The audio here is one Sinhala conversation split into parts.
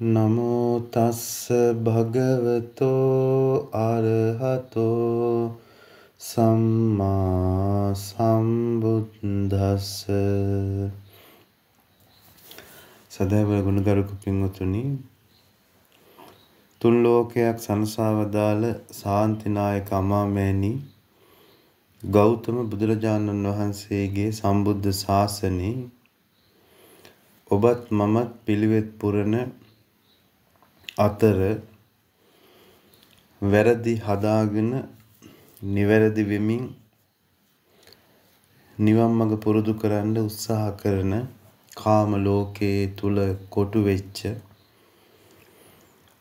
නමෝ තස්ස භගවතෝ අරහතෝ සම්මා සම්බුද්දස්ස සදහව ගුණගරුක පින්වතුනි තුන් ලෝකයක් සංසාවදාල සාන්තිනායක අමාමෑණි ගෞතම බුදුරජාණන් වහන්සේගේ සම්බුද්ධ ශාසනේ ඔබත් මමත් පිළිවෙත් පුරන අතර වැරදි හදාගෙන නිවැරදි වෙමින් නිවන් මඟ පුරුදු කරන්න උත්සාහ කරන කාම ලෝකයේ තුල කොටු වෙච්ච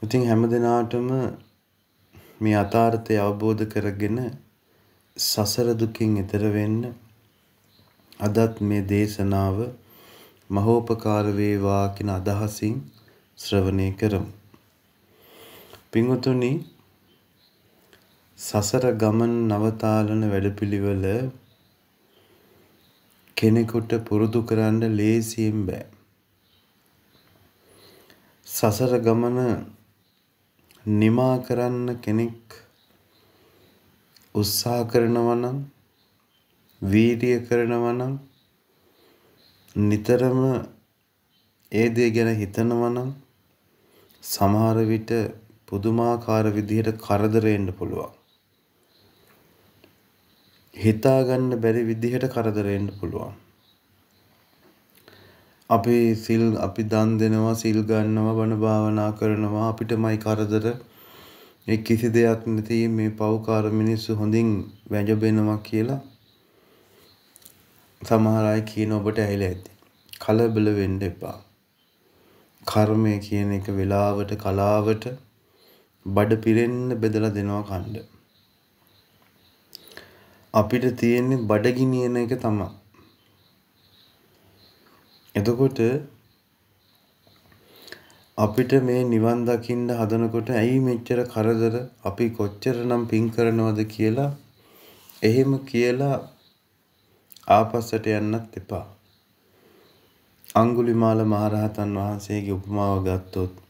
ඉතින් හැම දිනාටම මේ අතාරතය අවබෝධ කරගෙන සසර දුකින් එතර වෙන්න අදත් මේ දේශනාව මහෝපකාර වේවා කියන අදහසින් ශ්‍රවණය කරමු පින්වතුනි සසර ගමන් නවතාලන වැඩපිළිවෙල කෙනෙකුට පුරුදු කරන්න ලේසියෙන් බෑ. සසර ගමන නිමා කරන්න කෙනෙක් උත්සාහ කරනවා නම් වීරිය කරනවා නම් නිතරම ඒ දේ ගැන හිතනවා නම් සමහර විට පුදුමාකාර විදිහට කරදර එන්න පුළුවන්. හිතා ගන්න බැරි විදිහට කරදර එන්න පුළුවන්. අපේ සිල් අපි දන් දෙනවා සිල් ගන්නවා බණ භාවනා කරනවා අපිටමයි කරදර මේ කිසි දෙයක් නැති මේ පව්කාර මිනිස්සු හොඳින් වැජබෙනවා කියලා සමහර අය කියන ඔබට ඇහිලා ඇති. කලබල වෙන්න එපා. කර්මය කියන එක වෙලාවට කලාවට බඩ පිරෙන්න බෙදලා දෙනවා කණ්ඩ. අපිට තියෙන්නේ බඩ ගිනියන එක තමයි. එතකොට අපිට මේ නිවන් දකින්න හදනකොට ඇයි මෙච්චර කරදර අපි කොච්චරනම් පින් කරනවද කියලා එහෙම කියලා ආපස්සට යන්නත් එපා. අංගුලිමාල මහරහතන් වහන්සේගේ උපමාව ගත්තොත්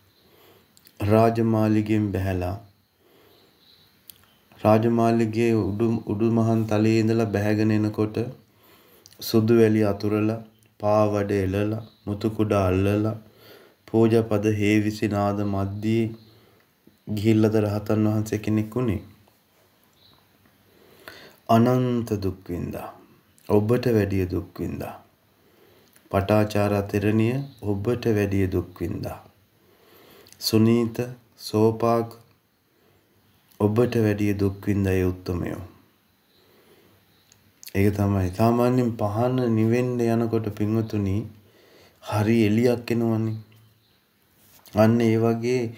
රාජමාලිගෙන් බැහැලා රාජමාලිගයේ උඩු උඩු මහන් තලයේ ඉඳලා බැහැගෙන එනකොට සුදු වැලි අතුරලා පාවඩ එලලා මුතු කුඩා අල්ලලා පූජාපද හේවිසි නාද මැද්දී ගිහිල්ලාද රහතන් වහන්සේ කෙනෙක් උනේ අනන්ත දුක් විඳා ඔබට වැඩිය දුක් විඳා පටාචාර තෙරණිය ඔබට වැඩිය දුක් විඳා සුනීත සෝපාක් ඔබට වැඩිය දුක් විඳයි උත්තමයෝ. ඒක තමයි. සාමාන්‍යයෙන් පහන නිවෙන්න යනකොට පින්වතුනි හරි එලියක් එනවනේ. අන්න ඒ වගේ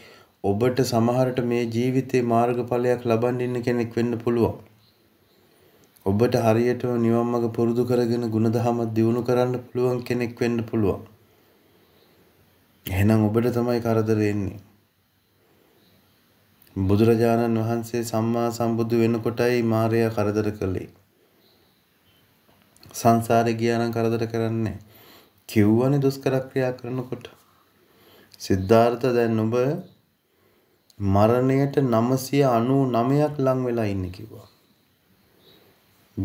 ඔබට සමහරට මේ ජීවිතේ මාර්ගඵලයක් ලබන්න ඉන්න කෙනෙක් වෙන්න පුළුවන්. ඔබට හරියටම නිවන් මඟ පුරුදු කරගෙන ಗುಣධහම දියුණු කරන්න පුළුවන් කෙනෙක් වෙන්න පුළුවන්. එහෙනම් ඔබට තමයි කරදර එන්නේ. බුදුරජාණන් වහන්සේ සම්මා සම්බුදු වෙනකොටයි මාරයා කරදර කළේ. සංසාරේ ගියා නම් කරදර කරන්නේ කිව්වනේ දුෂ්කර ක්‍රියා කරනකොට. සිද්ධාර්ථ දැන් ඔබ මරණයට 999ක් ලං වෙලා ඉන්නේ කිව්වා.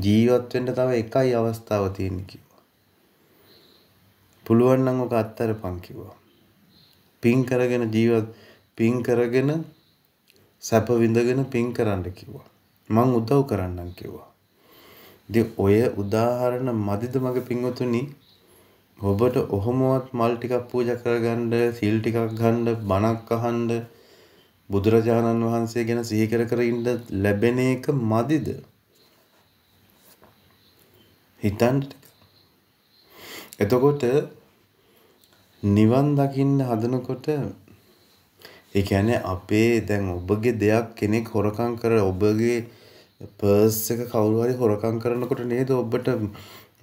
ජීවත් වෙන්න තව එකයි අවස්ථාව තියෙන්නේ කිව්වා. පුළුවන් නම් ඔක අත්තරපන් කිව්වා. පින් කරගෙන ජීවත් පින් කරගෙන සැප විඳගෙන පින් කරන්න කිව්වා. මං උදව් කරන්නම් කිව්වා. ඉතින් ඔය උදාහරණ මදිද මගේ පින්වතුනි ඔබට ඔහොමවත් මල් ටිකක් පූජා කරගන්න, සිල් ටිකක් ගන්න, බණක් අහන්න, බුදුරජාණන් වහන්සේ ගැන සිහි කර කර ඉන්න ලැබෙන එක මදිද? හිතන්න. එතකොට නිවන් දකින්න හදනකොට ඒ කියන්නේ අපේ දැන් ඔබගේ දෙයක් කෙනෙක් හොරකම් කර ඔබගේ පර්ස් එක කවුරු හරි හොරකම් කරනකොට නේද ඔබට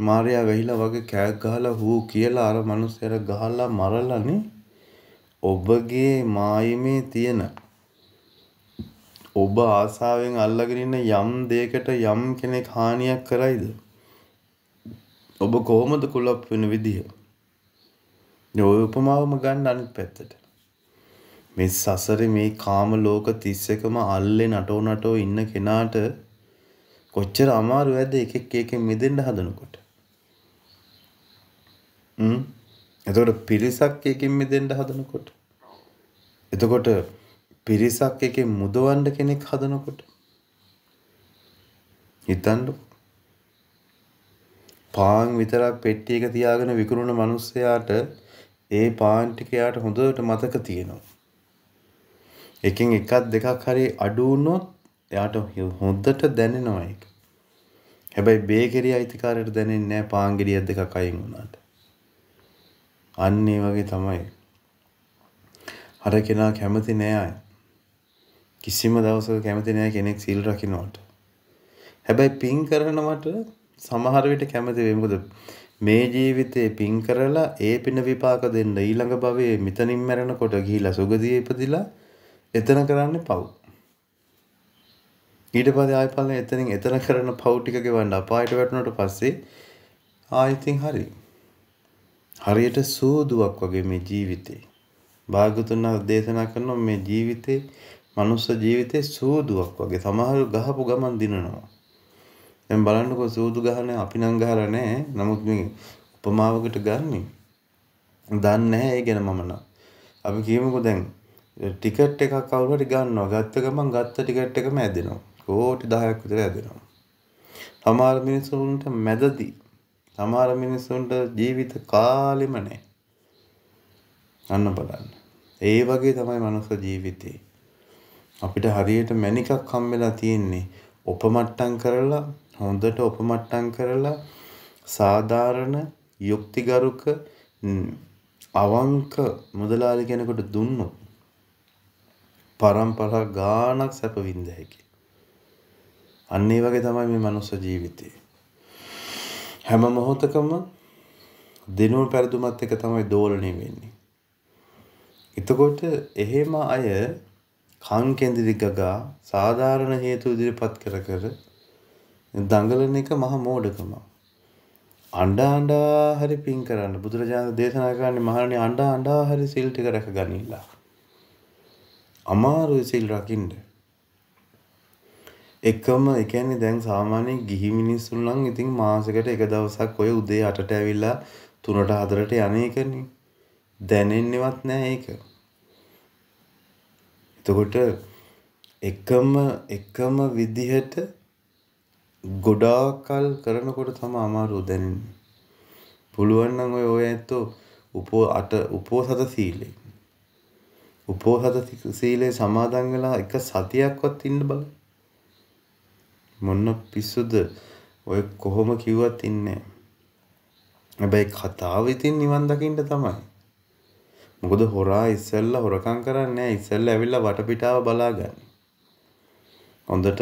මාරයා වැහිලා වගේ කෑක් ගහලා හූ කියලා අර මිනිස්සුන්ට ගහලා මරලානේ ඔබගේ මායිමේ තියෙන ඔබ ආසාවෙන් අල්ලගෙන ඉන්න යම් දෙයකට යම් කෙනෙක් හානියක් කරයිද ඔබ කොහොමද කුලප් වෙන විදිය ඔය උපමාවම ගන්න අනිත් පැත්තට. මේ සසරේ මේ කාම ලෝක 31ම අල්ලේ නටෝ නටෝ ඉන්න කෙනාට කොච්චර අමාරු ඇද්ද එක එක එකෙන් මිදෙන්න හදනකොට. හ්ම්. එතකොට පිරිසක් එකකින් මිදෙන්න හදනකොට. එතකොට පිරිසක් එකෙන් මුදවන්න කෙනෙක් හදනකොට. හිතන්න. පාන් විතරක් පෙට්ටියක තියාගෙන විකුණන මිනිස්සයාට ඒ පාන් ටික එයාට හොඳට මතක තියෙනවා. එකෙන් එකක් දෙකක් හරි අඩු වුණොත් එයාට හොඳට දැනෙනවා ඒක. හැබැයි බේකරි අයිතිකාරයට දැනෙන්නේ නැහැ පාන් ගෙඩියක් දෙකක් අයින් වුණාට. අන්න ඒ වගේ තමයි. අර කෙනා කැමති නෑ අය. කිසිම දවසක කැමති නෑ කෙනෙක් සීල් රකින්නට. හැබැයි පින් කරනවට සමහර විට කැමති වෙයි. මොකද මේ ජීවිතේ පින් කරලා ඒ පින විපාක දෙන්න ඊළඟ භවයේ මෙතනින් මැරෙනකොට ගිහිලා සුගතියේ ඉපදිලා එතන කරන්නේ පව්. ඊට පස්සේ ආයෙ පල්ලෙන් එතනින් එතන කරන පව් ටික ගෙවන්න අපායට වැටුණාට පස්සේ ආයෙත් හරි. හරියට සූදුවක් වගේ මේ ජීවිතේ. භාගතුන් දේශනා කරනවා මේ ජීවිතේ මනුස්ස ජීවිතේ සූදුවක් වගේ සමහර ගහපු ගමන් දිනනවා. දැන් බලන්නකෝ සූදු ගහන අපි නම් ගහලා නැහැ. නමුත් මේ උපමාවකට ගන්නෙ. දන්නේ නැහැ ඒ ගැන මම නම්. අපි කියමුකෝ දැන් ටිකට් එකක් කවුරු හරි ගන්නවා. ගත්ත ගමන් ගත්ත ටිකට් එකම ඇදෙනවා. කෝටි 10ක් විතර ඇදෙනවා. සමහර මිනිසුන්ට මැදදී සමහර මිනිසුන්ට ජීවිත කාලෙම නැහැ. අන්න බලන්න. ඒ වගේ තමයි මනුස්ස ජීවිතේ. අපිට හරියට මණිකක් හම්බෙලා තියෙන්නේ උපමට්ටම් කරලා හොඳට උපමට්ටම් කරලා සාධාරණ යුක්තිගරුක අවංක මුදලාලි කෙනෙකුට දුන්නොත් පරම්පරා ගානක් සැප විඳ හැකි. අන්න ඒ වගේ තමයි මේ මනුස්ස ජීවිතේ. හැම මොහොතකම දිනුවු පෙරදුමත් එක තමයි දෝලණය වෙන්නේ. එතකොට එහෙම අය කං කැඳිලි ගගා සාධාරණ හේතු ඉදිරිපත් කර කර දඟලන එක මහ මෝඩකම. අඬා අඬා හරි පින් කරන්න. බුදුරජාණන් දේශනා කරන්නේ මහණනි අඬා අඬා හරි සිල් ටික රැකගනින්න. අමාරුයි සිල් රකින්න. එකම ඒ කියන්නේ දැන් සාමාන්‍ය ගිහි මිනිස්සු නම් ඉතින් මාසෙකට එක දවසක් ඔය උදේ 8ට ඇවිල්ලා 3ට 4ට යන්නේකනේ. දැනෙන්නේවත් නැහැ ඒක. එතකොට එකම එකම විදිහට ගොඩාක් කල් කරනකොට තමයි අමාරුව දැනෙන්නේ. පුළුවන් නම් ඔය ඔය ඇත්තෝ උපෝ අට උපෝසත සීලය. උපෝසත සීලය සමාදන් වෙලා එක සතියක්වත් ඉන්න බල. මොන පිස්සුද ඔය කොහොම කිව්වත් ඉන්නේ හැබැයි කතාව ඉතින් නිවන් දකින්න තමයි. මොකද හොරා ඉස්සෙල්ලා හොරකම් කරන්නේ නැහැ. ඉස්සෙල්ලා ඇවිල්ලා වටපිටාව බලාගන්නේ. හොඳට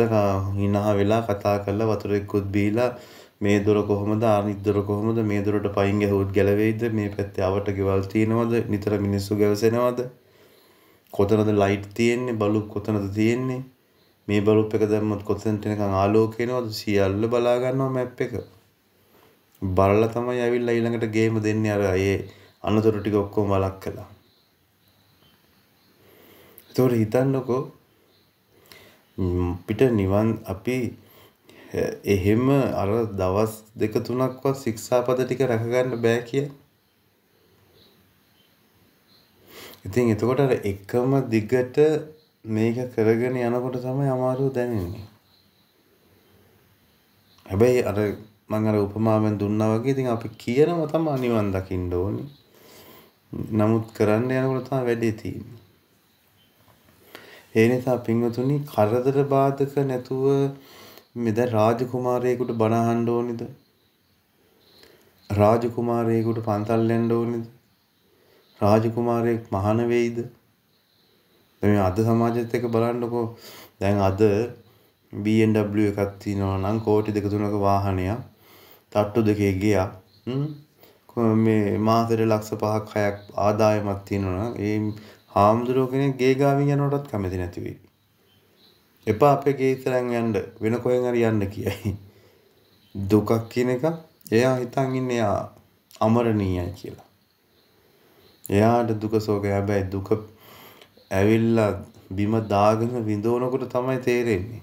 හිනා වෙලා කතා කරලා වතුරෙකුත් බීලා මේ දොර කොහොමද අනිත් දොර කොහොමද මේ දොරට පයින් ගහුවොත් ගැලවෙයිද මේ පැත්තේ අවට ගෙවල් තියෙනවද නිතර මිනිස්සු ගැවසෙනවද කොතනද ලයිට් තියෙන්නේ බලුප් කොතනද තියෙන්නේ මේ බලුප් එක දැම්මොත් කොතනට එනකන් ආලෝකය එනවද සියල්ල බලා ගන්නවා මැප් එක බලලා තමයි ඇවිල්ලා ඊළඟට ගේම දෙන්නේ අර ඒ අනතුරු ටික ඔක්කොම වලක් කළා. ඒතකොට හිතන්නකෝ අපිට නිවන් අපි එහෙම අර දවස් දෙක තුනක්වත් ශික්ෂාපද ටික රැකගන්න බෑ කිය. ඉතින් එතකොට අර එකම දිගට මේක කරගෙන යනකොට තමයි අමාරුව දැනෙන්නේ. හැබැයි අර මං අර උපමාවෙන් දුන්නා වගේ ඉතින් අපි කියනවා තමයි නිවන් දකින්න ඕනි. නමුත් කරන්න යනකොට තමයි වැඩේ තියෙන්නේ. ඒ නිසා පින්වතුනි කරදර බාධක නැතුව මෙද රාජකුමාරයෙකුට බණ අහන්න ඕනිද? රාජකුමාරයෙකුට පන්සල් යන්න ඕනිද? රාජකුමාරයෙක් මහාන වෙයිද? දැන් අද සමාජෙත් එක බලන්නකෝ. දැන් අද BMW එකක් තියෙනවා නම් කෝටි දෙක තුනක වාහනයක් තට්ටු දෙකේ ගියා. මේ මාසෙට ලක්ෂ 5ක් 6ක් ආදායමක් තියෙනවා නම් ඒ හාමුදුරුවෝ කෙනෙක් ගේ ගාවින් යනකොටත් කැමති නැති වෙයි. එපා අපේ ගේ ඉස්සරහින් යන්න වෙන කොහෙන් හරි යන්න කියයි. දුකක් කියන එක එයා හිතන් ඉන්නේ එයා අමරණීයයි කියලා. එයාට දුක සෝකය හැබැයි දුක ඇවිල්ලා බිම දාගෙන විඳවනකොට තමයි තේරෙන්නේ.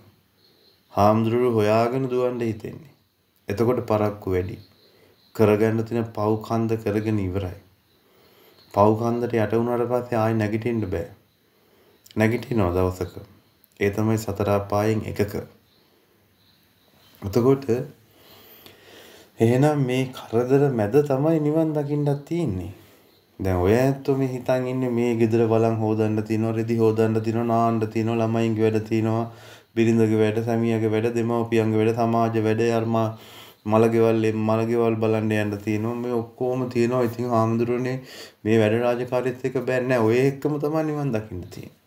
හාමුදුරුවෝ හොයාගෙන දුවන්න හිතෙන්නේ. එතකොට පරක්කු වැඩි. කරගන්න තියෙන පව් කන්ද කරගෙන ඉවරයි. පව්කන්දට යට වුණාට පස්සේ ආයෙ නැගිටින්න බෑ. නැගිටිනවා දවසක. ඒ තමයි සතර අපායෙන් එකක. එතකොට එහෙනම් මේ කරදර මැද තමයි නිවන් දකින්නක් තියෙන්නේ. දැන් ඔය ඇත්තෝ මේ හිතන් ඉන්නේ මේ ගෙදර බලන් හොදන්න තියනවා රෙදි හොදන්න තියනවා නාන්න තියනවා ළමයින්ගේ වැඩ තියනවා බිරිඳගේ වැඩ සැමියාගේ වැඩ දෙමව්පියන්ගේ වැඩ සමාජ වැඩ අර්මා මළගෙවල් මළගෙවල් බලන්න යන්න තියෙනවා මේ ඔක්කොම තියෙනවා ඉතින් හාමුදුරනේ මේ වැඩ රාජකාරීත් එක බෑ නෑ ඔය එක්කම තමයි නිවන් දකින්න තියෙන්නේ.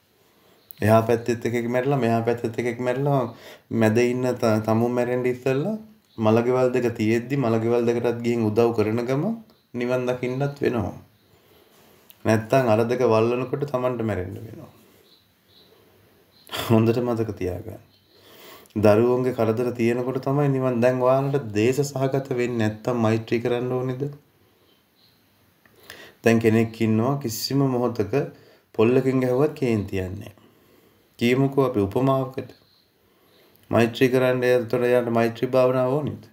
එහා පැත්තෙත් එකෙක් මැරිලා මෙහා පැත්තෙත් එකෙක් මැරිලා මැද ඉන්න තමුන් මැරෙන්න ඉස්සෙල්ලා මළගෙවල් දෙක තියෙද්දි මළගෙවල් දෙකටත් ගිහින් උදව් කරන ගම නිවන් දකින්නත් වෙනවා. නැත්තම් අර දෙක වල්ලනකොට Tamanට මැරෙන්න වෙනවා. හොඳට මතක තියාගන්න. දරුවන්ගේ කරදර තියෙනකොට තමයි නිවන් දැන් ඔයාලට දේශ සහගත වෙන්නේ නැත්තම් මෛත්‍රී කරන්න ඕනේද? දැන් කෙනෙක් ඉන්නවා කිසිම මොහොතක පොල්ලකින් ගැහුවත් කේන්ති යන්නේ. කියමුකෝ අපි උපමාවකට. මෛත්‍රී කරන්න එතකොට යාට මෛත්‍රී භාවනාව ඕනේද?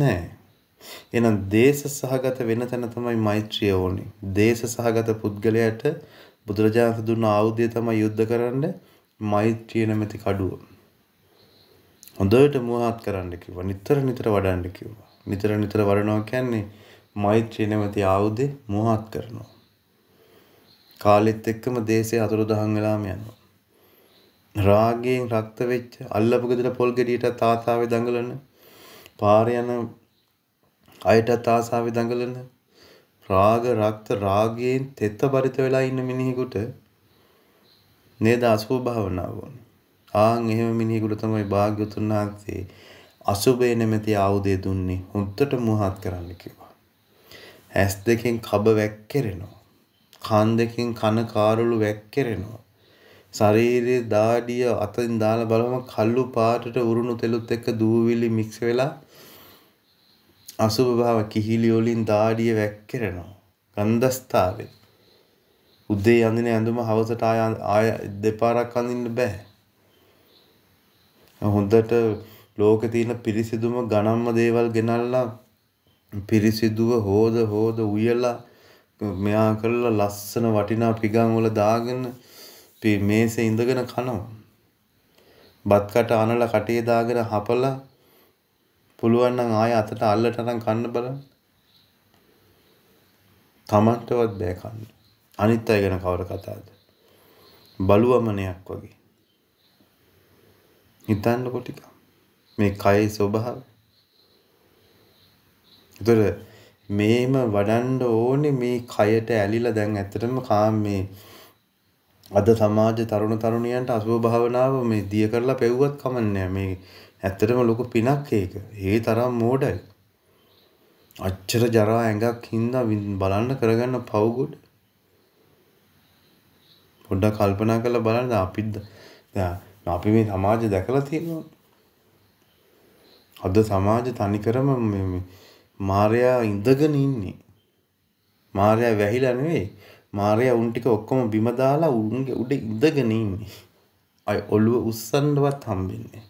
නෑ. එහෙනම් දේශ සහගත වෙන තැන තමයි මෛත්‍රිය ඕනේ. දේශ සහගත පුද්ගලයාට බුදුරජාණන් දුන්න ආයුධය තමයි යුද්ධ කරන්න මෛත්‍රිය නැමැති කඩුව. හොඳට මුවහත් කරන්න කිව්වා. නිතර නිතර වඩන්න කිව්වා. නිතර නිතර වඩනවා කියන්නේ මෛත්‍රිය නැමැති ආයුධේ මුවහත් කරනවා. කාලෙත් එක්කම දේශේ අතුරුදහන් වෙලාම යනවා. රාගයෙන් රක්ත වෙච්ච අල්ලපු ගෙදර පොල් ගෙඩියට ආසාවේ දඟලන පාර යන අයටත් ආසාවේ දඟලන රාග රක්ත රාගයෙන් තෙත බරිත වෙලා ඉන්න මිනිහෙකුට නේද අසුභ භාවනාව ඕනේ. ආන් එහෙම මිනිහෙකුට තමයි භාග්‍යවතුන් වහන්සේ අසුබේ නැමැති ආයුධය දුන්නේ හොද්දට මුවහත් කරන්න කිව්වා. ඇස් දෙකෙන් කබ වැක්කිරෙනවා. කන් දෙකෙන් කන කාරළු වැක්කිරෙනවා. ශරීරයේ දාඩිය අතින් දාලා බලවම කළු පාටට උරුණු තෙලුත් එක්ක දූවිලි මික්ස් වෙලා අසුබ භාව කිහිලි වලින් දාඩිය වැක්කිරෙනවා. ගන්ධස්තාවේ. උදේ අඳින ඇඳුම හවසට ආය දෙපාරක් අඳින්න බෑ. හොඳට ලෝකේ තියෙන පිරිසිදුම ගණන්ම දේවල් ගෙනල්ලා පිරිසිදුව හොද හොද උයලා මෙයා කරලා ලස්සන වටිනා පිගන් වල දාගෙන මේසේ ඉඳගෙන කනවා. බත් කට අනලා කටේ දාගෙන හපලා පුළුවන් නම් ආය අතට අල්ලට අරන් කන්න බලන්න. Tamanටවත් බෑ කන්න. අනිත් අය ගැන කවර කතාවද? බලුවමනයක් වගේ. හිතන්නකො ටිකක්. මේ කයේ ස්වභාවය. ඒතර මේම වඩන්න ඕනේ මේ කයට ඇලිලා දැන් ඇත්තටම කාම මේ අද සමාජ තරුණ තරුණියන්ට අසුභ භාවනාව මේ දිය කරලා පෙව්වත් කමන්නේ මේ ඇත්තටම ලොකු පිනක් ඒක. ඒ තරම් මෝඩයි. අච්චර ජරා ඇඟක් හින්දා බලන්න කරගන්න පවුගොඩ. පොඩ්ඩක් කල්පනා කරලා බලන්න අපි දැන් අපි මේ සමාජ දැකලා තියෙනවා. අද සමාජ තනිකරම මේ මාර්යා ඉඳගෙන ඉන්නේ. මාර්යා වැහිලා නෙවෙයි. මාර්යා උන් ටික ඔක්කොම බිම දාලා උන්ගේ උඩ ඉඳගෙන ඉන්නේ. අය ඔළුව උස්සන්නවත් හම්බෙන්නේ.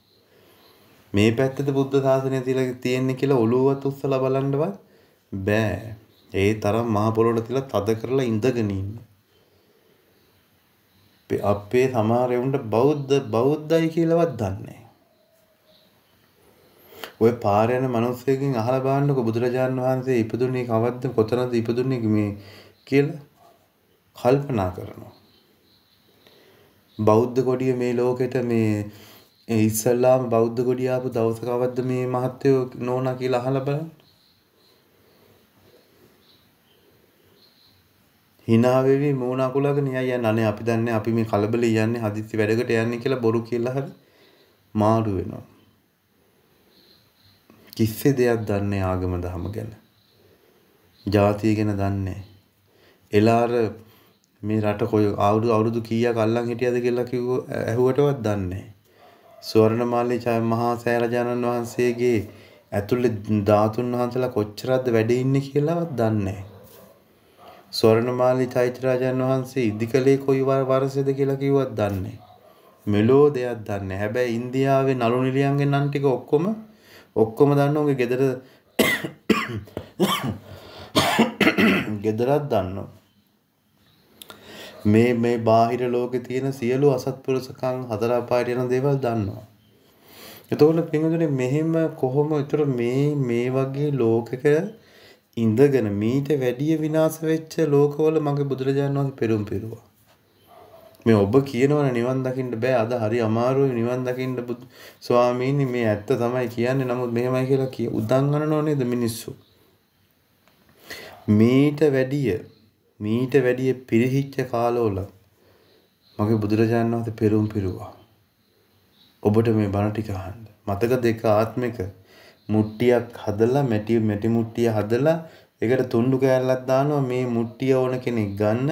මේ පැත්තේ බුද්ධ ශාසනය තියලා තියෙන්නේ කියලා ඔළුවවත් උස්සලා බලන්නවත් බෑ. ඒ තරම් මහ පොළොවට තියලා තද කරලා ඉඳගෙන ඉන්නේ. අපේ සමහරවුන්ට බෞද්ධ බෞද්ධයි කියලවත් දන්නේ. ඔය පාරයන මනුස්සයකින් අහල බාන්නක බුදුරජාණන් වහන්සේ ඉපදුන්නේ කවද්ද කොතනද ඉපදුන්නේ මේ කියල කල්පනා කරනවා. බෞද්ධ කොඩිය මේ ලෝකෙට මේ ඉස්සල්ලාම බෞද්ධ කොඩියාපු දවසකවද්ද මේ මහත්තයෝ නෝනා කියලා අහල බලන්න. hina වෙවි මූණ අකුලගෙන යයි යන්නේ අනේ අපි දන්නේ අපි මේ කලබල යන්නේ හදිස්සි වැඩකට යන්නේ කියලා බොරු කියලා හරි මාරු වෙනවා. කිසි දෙයක් දන්නේ ආගම දහම ගැන. ජාතිය ගැන දන්නේ. එලාර මේ රට කොයි අවුරුදු අවුරුදු කීයක් අල්ලන් හිටියද කියලා කිව්ව ඇහුවටවත් දන්නේ නැහැ. ස්වර්ණමාලි මහා සෑරජානන් වහන්සේගේ ඇතුළේ ධාතුන් වහන්සලා කොච්චරක්ද වැඩ ඉන්නේ කියලාවත් දන්නේ නැහැ. ස්වර්ණමාලි චෛත්‍යරාජන් වහන්සේ ඉදිකලේ කොයි වර්ෂයේද කියලා කිව්වත් දන්නේ මෙලෝ දෙයක් දන්නේ හැබැයි ඉන්දියාවේ නළු නිලියන්ගේ නම් ටික ඔක්කොම ඔක්කොම දන්න උගේ ගෙදර ගෙදරත් දන්නවා මේ මේ බාහිර ලෝකේ තියෙන සියලු අසත්පුරුෂකම් හතර අපායට යන දේවල් දන්නවා එතකොට පින්වතුනි මෙහෙම කොහොම විතර මේ මේ වගේ ලෝකක ඉඳගෙන මීට වැඩිය විනාශ වෙච්ච ලෝකවල මගේ බුදුරජාණන් වහන්සේ පෙරම් පිරුවා. මේ ඔබ කියනවනේ නිවන් දකින්න බෑ අද හරි අමාරුයි නිවන් දකින්න ස්වාමීනි මේ ඇත්ත තමයි කියන්නේ නමුත් මෙහෙමයි කියලා කිය උදන් අනනෝ නේද මිනිස්සු. මීට වැඩිය මීට වැඩිය පිරිහිච්ච කාලවල මගේ බුදුරජාණන් වහන්සේ පෙරම් පිරුවා. ඔබට මේ බණ ටික අහන්න. මතකද එක ආත්මික මුට්ටියක් හදලා මැටි මැටි මුට්ටිය හදලා ඒකට තුණ්ඩු කෑල්ලක් දානවා මේ මුට්ටිය ඕන කෙනෙක් ගන්න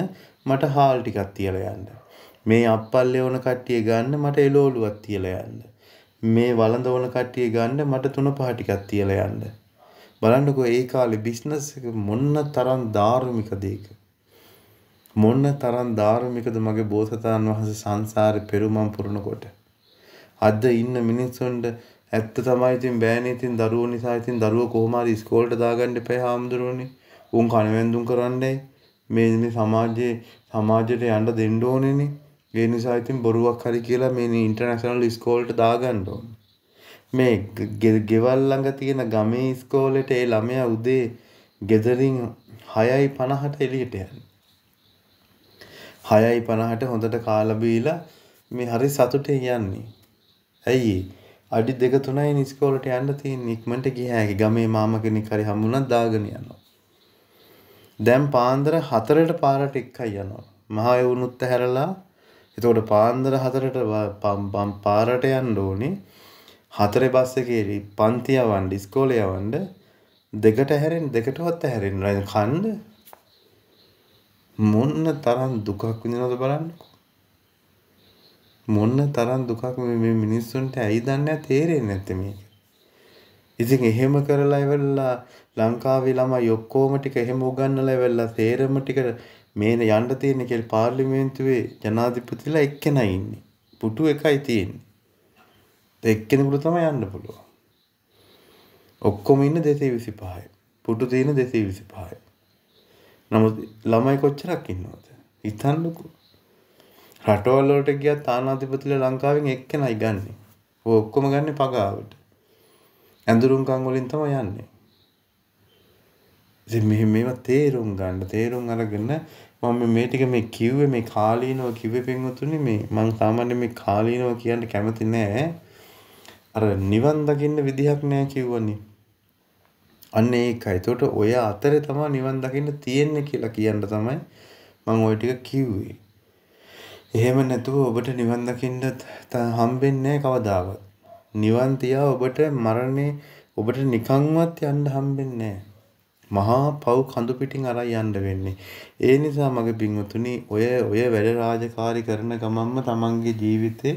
මට හාල් ටිකක් තියලා යන්න. මේ අප්පල්ලේ ඕන කට්ටිය ගන්න මට එළෝලුවක් තියලා යන්න. මේ වළඳ ඕන කට්ටිය ගන්න මට තුන පහ ටිකක් තියලා යන්න. බලන්නකෝ ඒ කාලේ බිස්නස් එක මොන්න තරම් ධාර්මිකද ඒක. මොන්න තරම් ධාර්මිකද මගේ බෝසතාණන් වහන්සේ සංසාරේ පෙරුමම් පුරනකොට. අද ඉන්න මිනිස්සුන්ට ඇත්ත තමයි ඉතින් බෑනේ ඉතින් දරුවෝ නිසා ඉතින් දරුවෝ කොහොම හරි ඉස්කෝලේට දාගන්න එපා හාමුදුරුවනේ. උන් කණවැන්දුම් කරන්නේ මේ මේ සමාජයේ සමාජයට යන්න දෙන්න ඕනේනේ. ඒ නිසා ඉතින් බොරුවක් හරි කියලා මේ ඉන්ටර්නැෂනල් ඉස්කෝලේට දාගන්න ඕනේ. මේ ගෙවල් ළඟ තියෙන ගමේ ඉස්කෝලේට ඒ ළමයා උදේ ගෙදරින් 6:50ට එළියට යන්නේ. 6:50ට හොඳට කාලා බීලා මේ හරි සතුටෙන් යන්නේ. ඇයි ඒ? අඩි දෙක තුනයි නිස්කෝලට යන්න තියෙන්නේ ඉක්මනට ගිය හැකි ගමේ මාම කෙනෙක් හරි හම්බුණා දාගෙන යනවා දැන් පාන්දර 4ට පාරට එක්කයි යනවා මහා වුණුත් ඇහැරලා එතකොට පාන්දර 4ට පාරට යන්න ඕනේ හතරේ බස් එකේ පන්ති යවන්න ඉස්කෝලේ යවන්න දෙකට ඇහැරෙන් දෙකටවත් ඇහැරෙන්න කන්න මොන්න තරම් දුකක් විඳිනවද බලන්න මොන්න තරම් දුකක් මේ මිනිස්සුන්ට ඇයි දන්නේ තේරෙන්නේ නැත්තේ මේක. ඉතින් එහෙම කරලා ඉවරලා ලංකාවේ ළමයි ඔක්කොම ටික එහෙම උගන්වලා ඉවරලා තේරම ටික මේ යන්න තියෙන කියලා පාර්ලිමේන්තුවේ ජනාධිපතිලා එක්කෙනා ඉන්නේ. පුටු එකයි තියෙන්නේ. එක්කෙනෙකුට තමයි යන්න පුළුවන්. ඔක්කොම ඉන්න 225යි. පුටු තියෙන 225යි. නමුත් ළමයි කොච්චරක් ඉන්නවද? හිතන්නකෝ. රටවල් වලට ගියත් තානාධිපතිලා ලංකාවෙන් එක්කෙනයි ගන්නෙ. ඔය ඔක්කොම ගන්නෙ පගාවට. ඇඳුරුම්කම් වලින් තමයි යන්නේ. ඉතින් මෙහෙ මේවා තේරුම් ගන්න තේරුම් අරගෙන මම මේ ටික මේ කිව්වේ මේ කාලීනව කිව්වේ පින්වතුනි මේ මම සාමාන්‍යයෙන් මේ කාලීනව කියන්න කැමති නෑ. අර නිවන් දකින්න විදිහක් නෑ කිව්වනේ. අන්න ඒකයි. එතකොට ඔය අතරේ තමයි නිවන් දකින්න තියෙන්නේ කියලා කියන්න තමයි මම ওই ටික කිව්වේ. එහෙම නැතුව ඔබට නිවන් දකින්නත් හම්බෙන්නේ නැහැ කවදාවත්. නිවන් තියා ඔබට මරණේ ඔබට නිකන්වත් යන්න හම්බෙන්නේ නැහැ. මහා පව් කඳු පිටින් අරන් යන්න වෙන්නේ. ඒ නිසා මගේ පින්වතුනි ඔය ඔය වැඩ රාජකාරී කරන ගමන්ම තමන්ගේ ජීවිතේ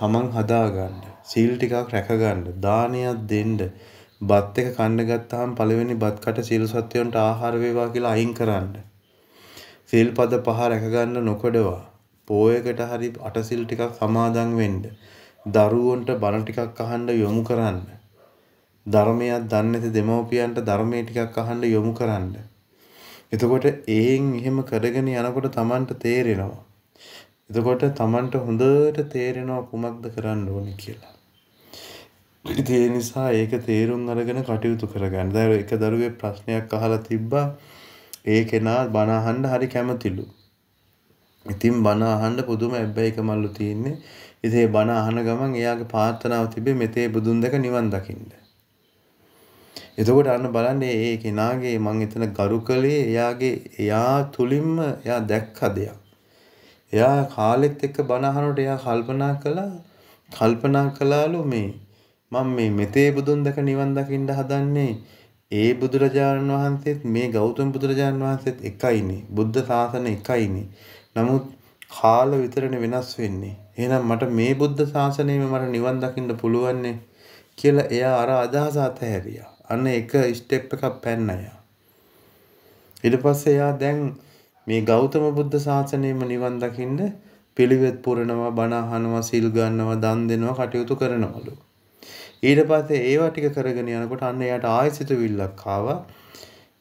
තමන් හදාගන්න. සීල් ටිකක් රැකගන්න. දානයක් දෙන්න. බත් එක කන්න ගත්තාම පළවෙනි බත් කට සීල් සත්වයන්ට ආහාර වේවා කියලා අයින් කරන්න. සීල් පද පහ රැකගන්න නොකඩවා. පෝයකට හරි අටසිල් ටිකක් සමාදන් වෙන්න. දරුවන්ට බණ ටිකක් අහන්න යොමු කරන්න. ධර්මයක් දන්නේ නැති දෙමව්පියන්ට ධර්මයේ ටිකක් අහන්න යොමු කරන්න. එතකොට ඒෙන් එහෙම කරගෙන යනකොට Tamanට තේරෙනවා. එතකොට Tamanට හොඳට තේරෙනවා කුමක්ද කරන්න ඕනේ කියලා. ඒ නිසා ඒක තේරුම් අරගෙන කටයුතු කරගන්න. දැන් එක දරුවේ ප්‍රශ්නයක් අහලා තිබ්බා. ඒ කෙනා බණ අහන්න හරි කැමතිලු. ඉතින් බණ අහන්න පුදුම ඇබ්බැහි කමල්ලු තියෙන්නේ. ඉතින් ඒ බණ අහන ගමන් එයාගේ ප්‍රාර්ථනාව තිබේ මෙතේ බුදුන් දැක නිවන් දකින්න. එතකොට අන්න බලන්න ඒ කෙනාගේ මං එතන ගරු කළේ එයාගේ එයා තුලින්ම එයා දැක්ක දෙයක්. එයා කාලෙත් එක්ක බණ අහනකොට එයා කල්පනා කළා කල්පනා කළාලු මේ මම මේ මෙතේ බුදුන් දැක නිවන් දකින්න හදන්නේ ඒ බුදුරජාණන් වහන්සේත් මේ ගෞතම බුදුරජාණන් වහන්සේත් එකයිනේ. බුද්ධ ශාසන එකයිනේ. නමුත් කාල විතරනේ වෙනස් වෙන්නේ. එහෙනම් මට මේ බුද්ධ ශාසනයෙම මට නිවන් දකින්න පුළුවන්නේ කියලා එයා අර අදහස අතහැරියා. අන්න එක ස්ටෙප් එකක් පැන්නයා. ඊට පස්සේ එයා දැන් මේ ගෞතම බුද්ධ ශාසනයෙම නිවන් දකින්න පිළිවෙත් පුරනවා, බණ අහනවා, සිල් ගන්නවා, දන් දෙනවා, කටයුතු කරනවලු. ඊට පස්සේ ඒවා ටික කරගෙන යනකොට අන්න එයාට ආයෙ සිතුවිල්ලක් ආවා.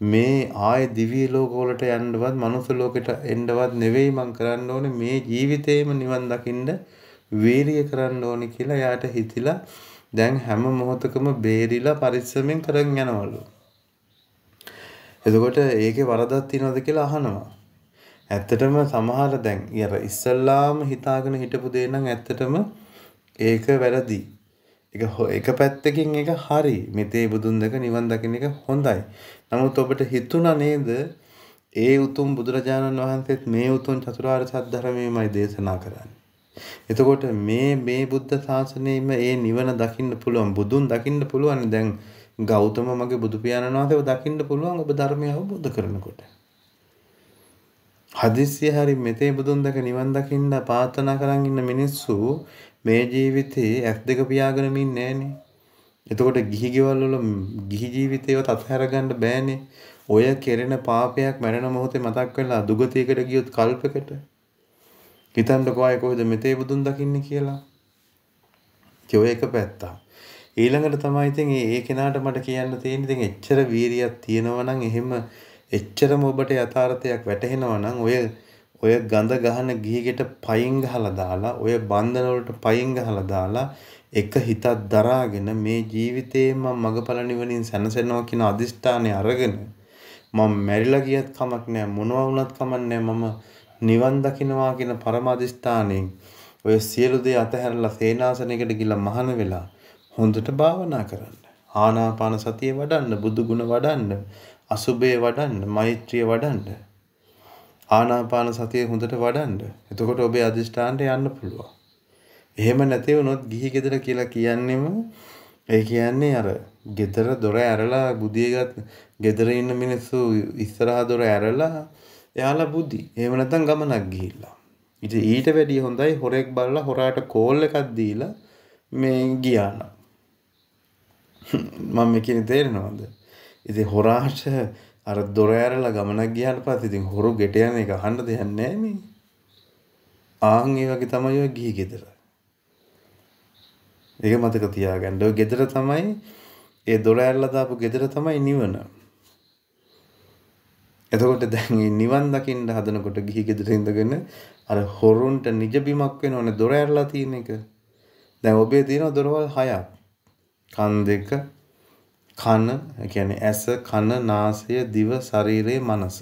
මේ ආය දිව්‍ය ලෝකවලට යන්නවත් මනුස්ස ලෝකෙට එන්නවත් නෙවෙයි මං කරන්න ඕනේ මේ ජීවිතේම නිවන් දකින්න වීරිය කරන්න ඕනේ කියලා යාට හිතිලා දැන් හැම මොහොතකම බේරිලා පරිස්සමෙන් කරගෙන යනවලු. එතකොට ඒකේ වරදක් තියනවද කියලා අහනවා. ඇත්තටම සමහර දැන් ඉස්සල්ලාම හිතාගෙන හිටපු දේ නම් ඇත්තටම ඒක වැරදි. එක එක පැත්තකින් එක හරි මෙතේ බුදුන් දෙක නිවන් දකින එක හොඳයි. නමුත් ඔබට හිතුණා නේද ඒ උතුම් බුදුරජාණන් වහන්සේත් මේ උතුම් චතුරාර්ය සත්‍යධර්මයමයි දේශනා කරන්නේ. එතකොට මේ මේ බුද්ධ ශාසනයෙම ඒ නිවන දකින්න පුළුවන් බුදුන් දකින්න පුළුවන් දැන් ගෞතම මගේ බුදු පියාණන් වහන්සේව දකින්න පුළුවන් ඔබ ධර්මය අවබෝධ කරනකොට. හදිස්සිය හරි මෙතේ බුදුන් දැක නිවන් දකින්න පාතනා කරන් ඉන්න මිනිස්සු මේ ජීවිතේ ඇස් දෙක පියාගෙන ඉන්නේ නැහනේ. එතකොට ගිහි ගෙවල් වල ගිහි ජීවිතේව තත්හැර ගන්න බෑනේ. ඔය කෙරෙන පාපයක් මරණ මොහොතේ මතක් වෙලා දුගතියකට ගියොත් කල්පකට හිතන්නකෝ අය කොහෙද මෙතේ බුදුන් දකින්නේ කියලා. ඒ ඔය එක පැත්තක්. ඊළඟට තමයි ඉතින් ඒ කෙනාට මට කියන්න තියෙන්නේ ඉතින් එච්චර වීරියක් තියෙනවා නම් එහෙම එච්චරම ඔබට යථාර්ථයක් වැටහෙනවා නම් ඔය ඔය ගඳ ගහන ගිහිගෙට පයින් ගහලා දාලා ඔය බන්ධන වලට පයින් ගහලා දාලා එක හිතක් දරාගෙන මේ ජීවිතේ මම මගපල නිවනින් සැනසෙනවා කියන අදිෂ්ඨානය අරගෙන මම මැරිලා ගියත් කමක් නෑ මොනවා වුණත් කමක් නෑ මම නිවන් දකින්නවා කියන පරම අදිෂ්ඨානයෙන් ඔය සියලු දේ අතහැරලා සේනාසනයකට ගිහිල්ලා මහාන වෙලා හොඳට භාවනා කරන්න ආනාපාන සතිය වඩන්න බුදු ගුණ වඩන්න අසුබේ වඩන්න මෛත්‍රිය වඩන්න ආනාපාන සතිය හොඳට වඩන්න. එතකොට ඔබේ අදිෂ්ඨානට යන්න පුළුවන්. එහෙම නැති වුණොත් ගිහි ගෙදර කියලා කියන්නෙම ඒ කියන්නේ අර ගෙදර දොර ඇරලා බුදියගත් ගෙදර ඉන්න මිනිස්සු ඉස්සරහා දොර ඇරලා එයාලා බුදි. එහෙම නැත්නම් ගමනක් ගිහිල්ලා. ඉතින් ඊට වැඩිය හොඳයි හොරෙක් බලලා හොරාට කෝල් එකක් දීලා මේ ගියා නම්. මම මේ කියන්නේ තේරෙනවද? ඉතින් හොරාට අර දොර ඇරලා ගමනක් ගියාට පස්සේ ඉතින් හොරු ගෙට යන එක අහන්න දෙයක් නැහැ මේ. ආන් ඒ වගේ තමයි ඔය ගිහි ගෙදර. ඒක මතක තියාගන්න. ඔය ගෙදර තමයි ඒ දොර ඇරලා දාපු ගෙදර තමයි නිවන. එතකොට දැන් මේ නිවන් දකින්න හදනකොට ගිහි ගෙදර ඉඳගෙන අර හොරුන්ට නිජ බිමක් වෙනවනේ දොර ඇරලා තියෙන එක. දැන් ඔබේ තියෙන දොරවල් 6ක්. කන් දෙක කන කියන්නේ ඇස කන නාසය දිව ශරීරය මනස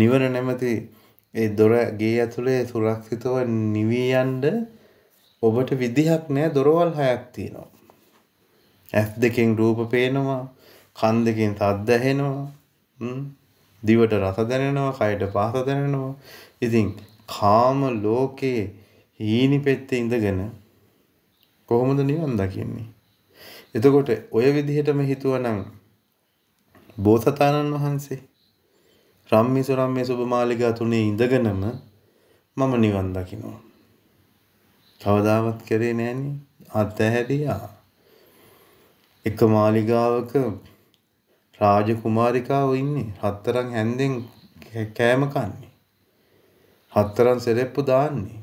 නිවන නැමැති ඒ දොර ගේ ඇතුලේ සුරක්ෂිතව නිවී යන්න ඔබට විදිහක් නෑ දොරවල් හයක් තියෙනවා ඇස් දෙකෙන් රූප පේනවා කන් දෙකෙන් සද්ද ඇහෙනවා දිවට රස දැනෙනවා කයට පහස දැනෙනවා ඉතින් කාම ලෝකේ හීනි පෙත්තේ ඉඳගෙන කොහොමද නිවන් දකින්නේ එතකොට ඔය විදිහටම හිතුවනම් බෝසතාණන් වහන්සේ රම්මිසු රම්මේ සුබමාලිගා තුනේ ඉඳගෙනම මම නිවන් දකිනවා. කවදාවත් කරේ නෑනේ. අතහැරියා. එක මාලිගාවක රාජකුමාරිකාව ඉන්නේ. හතරන් හැන්දෙන් කෑම කන්නේ. හතරන් සෙරෙප්පු දාන්නේ.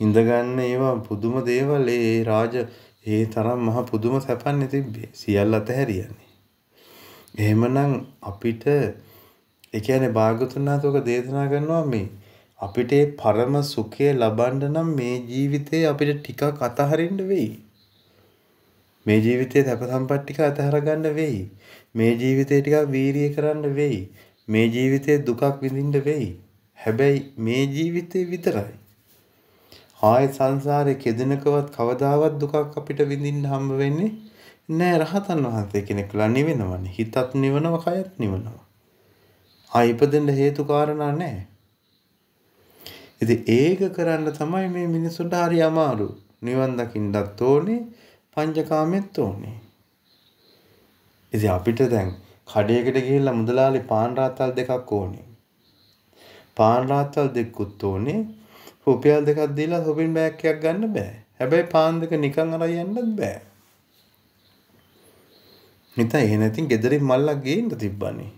ඉඳගන්න ඒවා පුදුම දේවල් ඒ රාජ ඒ තරම් මහ පුදුම සැපන්නේ තිබ්බේ. සියල්ල අතහැරියන්නේ. එහෙමනම් අපිට ඒ කියන්නේ භාගතුනාතෝක දේශනා කරනවා මේ අපිට ඒ පරම සුඛය ලබන්න නම් මේ ජීවිතේ අපිට ටිකක් අතහරින්න වෙයි. මේ ජීවිතේ සැප සම්පත් ටික අතහර ගන්න වෙයි. මේ ජීවිතේ ටිකක් වීරිය කරන්න වෙයි. මේ ජීවිතේ දුකක් විඳින්න වෙයි. හැබැයි මේ ජීවිතේ විතරයි. ආය සංසාරේ කෙදෙනකවත් කවදාවත් දුකක් අපිට විඳින්න හම්බ වෙන්නේ නෑ රහතන් වහන්සේ කෙනෙක්ලා නිවෙනවනේ. හිතත් නිවනවා, කයත් නිවනවා. ආය ඉපදෙන්න හේතු කාරණා නෑ. ඉතින් ඒක කරන්න තමයි මේ මිනිසුන්ට හරි අමාරු. නිවන් දකින්නත් ඕනේ, පංචකාමෙත් ඕනේ. ඉතින් අපිට දැන් කඩේකට ගිහිල්ලා මුදලාලි පාන් රාත්තල් දෙකක් ඕනේ. පාන් රාත්තල් දෙකකුත් ඕනේ. රුපියල් දෙකක් දීලා shopping bag එකක් ගන්න බෑ. හැබැයි පාන් දෙක නිකන් අරන් යන්නත් බෑ. නිතන් එහෙ නැතිනම් ගෙදරින් මල්ලක් ගේන්න තිබ්බනේ.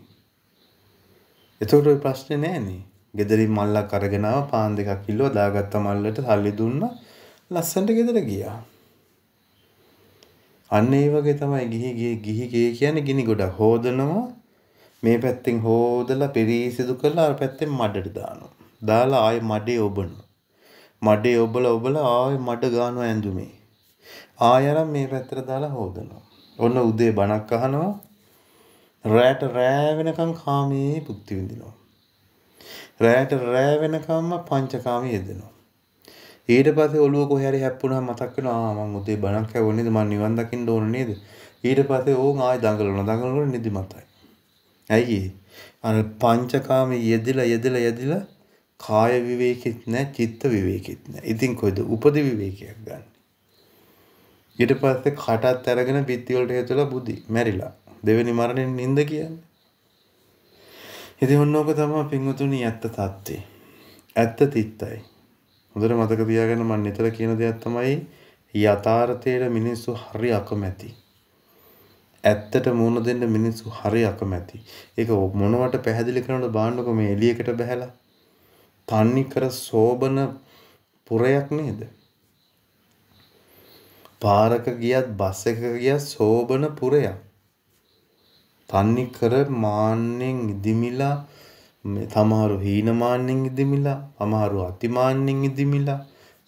එතකොට ওই ප්‍රශ්නේ නෑනේ. ගෙදරින් මල්ලක් අරගෙන ආව පාන් දෙකක් කිල්ලුව දාගත්ත මල්ලට සල්ලි දුන්නා. ලස්සනට ගෙදර ගියා. අන්න ඒ වගේ තමයි ගිහි ගිහි ගිහි ගේ කියන්නේ ගිනි ගොඩක් හොදනවා. මේ පැත්තෙන් හොදලා පිරිසිදු කරලා අර පැත්තෙන් මඩට දානවා. දාලා ආයෙ මඩේ ඔබනවා. මඩේ ඔබලා ඔබලා ආයෙ මඩ ගන්නවා ඇඳුමේ. ආයෙනම් මේ පැත්තට දාලා හොදනවා. ඔන්න උදේ බණක් අහනවා. රැට රෑ වෙනකම් කාමයේ භුක්ති විඳිනවා. රැට රෑ වෙනකම්ම පංචකාමයේ යෙදෙනවා. ඊට පස්සේ ඔළුව කොහේ හරි හැප්පුණාම මතක් වෙනවා ආ මං උදේ බණක් කැවුවා නේද මං නිවන් දකින්න ඕන නේද? ඊට පස්සේ ඕන් ආයෙ දඟලනවා. දඟලනකොට නිදිමතයි. ඇයි ඒ? අර පංචකාමයේ යෙදිලා යෙදිලා යෙදිලා කාය විවේකෙත් නැහැ, චිත්ත විවේකෙත් නැහැ. ඉතින් කොයිද උපදි විවේකයක් ගන්න? ඊට පස්සේ කටත් අරගෙන පිටි වලට හේතුලා බුදි මැරිලා. දෙවෙනි මරණයෙන් නිින්ද කියන්නේ. ඉතින් ඔන්න ඕක තමයි පින්වතුනි ඇත්ත தත්ත්වය. ඇත්ත තිත්තයි. හොඳට මතක තියාගන්න මම නිතර කියන දෙයක් තමයි යථාර්ථයේ මිනිස්සු හරි අකමැති. ඇත්තට මුණ දෙන්න මිනිස්සු හරි අකමැති. ඒක මොනවට පැහැදිලි කරනවද බාන්නකො මේ එළියකට බහැලා. තන්නිකර සෝබන පුරයක් නේද? පාරක ගියත් බස් එකක ගියත් සෝබන පුරයක්. තන්නිකර මාන්නෙන් ඉදිමිලා මේ තමහරු හීනමාන්නෙන් ඉදිමිලා, අමහරු අතිමාන්නෙන් ඉදිමිලා,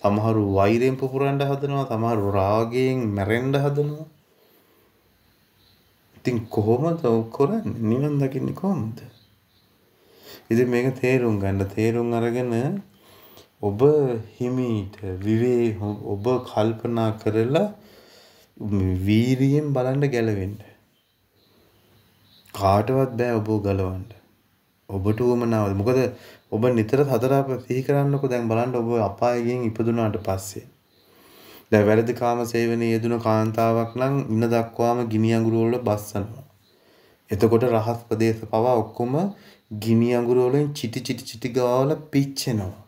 තමහරු වෛරයෙන් පුපුරන්න හදනවා තමහරු රාගයෙන් මැරෙන්න හදනවා ඉතින් කොහොමද කරන්නේ නිවන් දකින්නේ කොහොමද ඉතින් මේක තේරුම් ගන්න තේරුම් අරගෙන ඔබ හිමීට විවේ ඔබ කල්පනා කරලා වීරියෙන් බලන්න ගැලවෙන්න. කාටවත් බෑ ඔබ ගලවන්න. ඔබට උවමනාවද? මොකද ඔබ නිතර හතරප සිහි කරන්නකෝ දැන් බලන්න ඔබ අපායෙන් ඉපදුනාට පස්සේ. දැන් වැරදි කාම සේවනයේ යෙදුන කාන්තාවක් නම් ඉන්න දක්වාම ගිනි අඟුරු වල බස්සනවා. එතකොට රහස් ප්‍රදේශ පවා ඔක්කොම ගිනි අඟුරු වලින් චිටි චිටි චිටි ගාලා පිච්චෙනවා.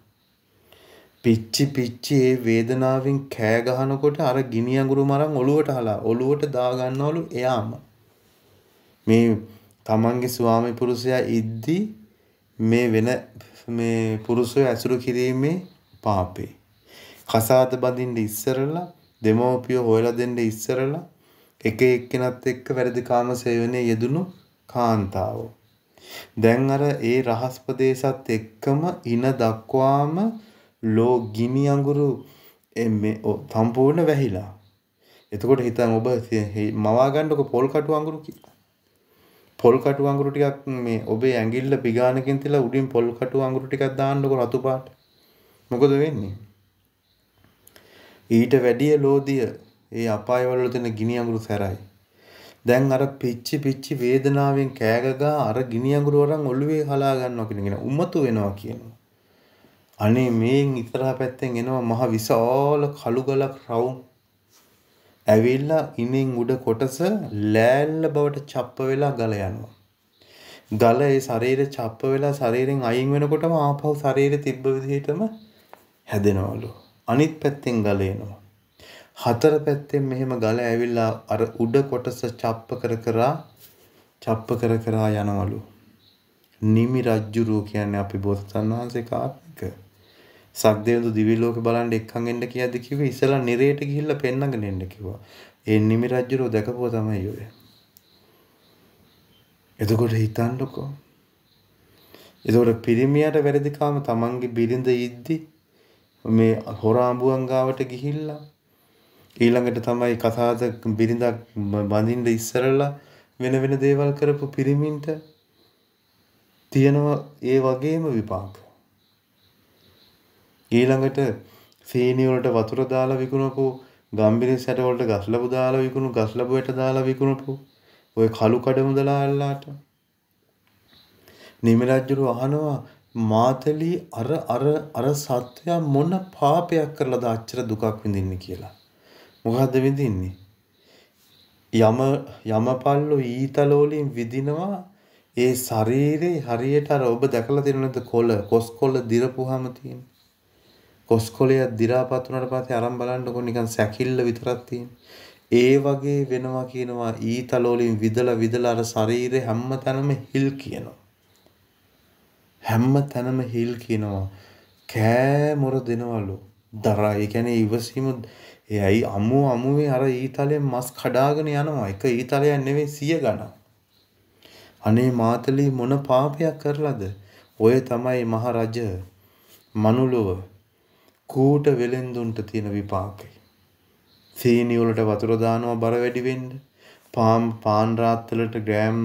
පිච්චි පිච්චි ඒ වේදනාවෙන් කෑ ගහනකොට අර ගිනි අඟුරු මරන් ඔලුවට හලා ඔලුවට දා ගන්නවලු එයාම මේ තමන්ගේ ස්වාමි පුරුෂයා ඉද්දි මේ වෙන මේ පුරුෂය ඇසුරු කිරීමේ පාපේ කසාද බඳින්න ඉස්සරලා දෙමෝපිය හොයලා දෙන්න ඉස්සරලා එක එක්කෙනත් එක්ක වැරදි කාම සේවනයේ යෙදුණු කාන්තාවෝ දැන් අර ඒ රහස් ප්‍රදේශත් එක්කම ඉන දක්වාම ලෝ ගිනි අඟුරු මේ සම්පූර්ණ වැහිලා. එතකොට හිතන් ඔබ මවා ගන්නකො පොල් කටු අඟුරු කියලා. පොල් කටු අඟුරු ටිකක් මේ ඔබේ ඇඟිල්ල පිගානකින් තියලා උඩින් පොල් කටු අඟුරු ටිකක් දාන්නකො රතු පාට. මොකද වෙන්නේ? ඊට වැඩිය ලෝදිය ඒ අපායවල තියෙන ගිනි අඟුරු සැරයි. දැන් අර පිච්චි පිච්චි වේදනාවෙන් කෑගගා අර ගිනි අඟුරු වරන් ඔළුවේ හලා ගන්නවා කියලා කියන උමතු වෙනවා කියනවා. අනේ මේන් ඉතරහා පැත්තෙන් එනවා මහ විශාල කළු ගලක් රවුම් ඇවිල්ලා ඉනින් උඩ කොටස ලෑල්ල බවට චප්ප වෙලා ගල යනවා. ගල ඒ ශරීරය චප්ප වෙලා ශරීරෙන් අයින් වෙනකොටම ආපහු ශරීරය තිබ්බ විදිහටම හැදෙනවලු. අනිත් පැත්තෙන් ගල එනවා. හතර පැත්තෙන් මෙහෙම ගල ඇවිල්ලා අර උඩ කොටස චප්ප කර කරා චප්ප කර කරා යනවලු. නිමි රජ්ජුරුව කියන්නේ අපි බෝසතන් වහන්සේ කාර්ක. සක්දේවදු දිවි ලෝක බලන්න එක්කන් එන්න කියද්දි කිව්වේ ඉස්සලා නිරේට ගිහිල්ලා පෙන්නගෙන එන්න කිව්වා. ඒ නිමි රජ්ජුරුව දැකපුවා තමයි ඔය. එතකොට හිතන්නකෝ. එතකොට පිරිමියට වැරදිකාම තමන්ගේ බිරිඳ ඉද්දි මේ හොර ආඹුවන් ගාවට ගිහිල්ලා ඊළඟට තමයි කසාද බිරිඳක් බඳින්න ඉස්සරලා වෙන වෙන දේවල් කරපු පිරිමින්ට තියෙනවා ඒ වගේම විපාක. ඊළඟට සීනි වලට වතුර දාලා විකුණපු, ගම්බිරි සැට වලට ගස්ලබු දාලා විකුණු, ගස්ලබු වලට දාලා විකුණපු ওই කළු කඩමු දලාල්ලාට. නිමිරජ්ජුරු අහනවා මාතලී අර අර අර සත්‍යය මොන පාපයක් කරලාද අච්චර දුකක් විඳින්නේ කියලා. මොකද්ද විඳින්නේ? යම යමපල්ලෝ ඊතල වලින් විඳිනවා ඒ ශරීරේ හරියට අර ඔබ දැකලා තියෙන නේද කොළ කොස් කොළ දිරපුවාම තියෙන කොස් කොළයක් දිරාපත් වුණාට පස්සේ අරන් බලන්නකො නිකන් සැකිල්ල විතරක් තියෙන ඒ වගේ වෙනවා කියනවා ඊතල වලින් විදලා විදලා අර ශරීරේ හැම තැනම හිල් කියනවා හැම තැනම හිල් කියනවා කෑ මොර දෙනවලු දරා ඒ කියන්නේ ඉවසීම ඒ ඇයි අමුව අමුවේ අර ඊතලයෙන් මස් කඩාගෙන යනවා. එක ඊතලයක් නෙවෙයි සිය ගණන්. අනේ මාතලී මොන පාපයක් කරලාද? ඔය තමයි මහරජ මනුලොව කූට වෙලෙන්දුන්ට තියෙන විපාකේ. සීනි වලට වතුර දානවා බර වැඩි වෙන්න. පාම් පාන් රාත් වලට ග්‍රෑම්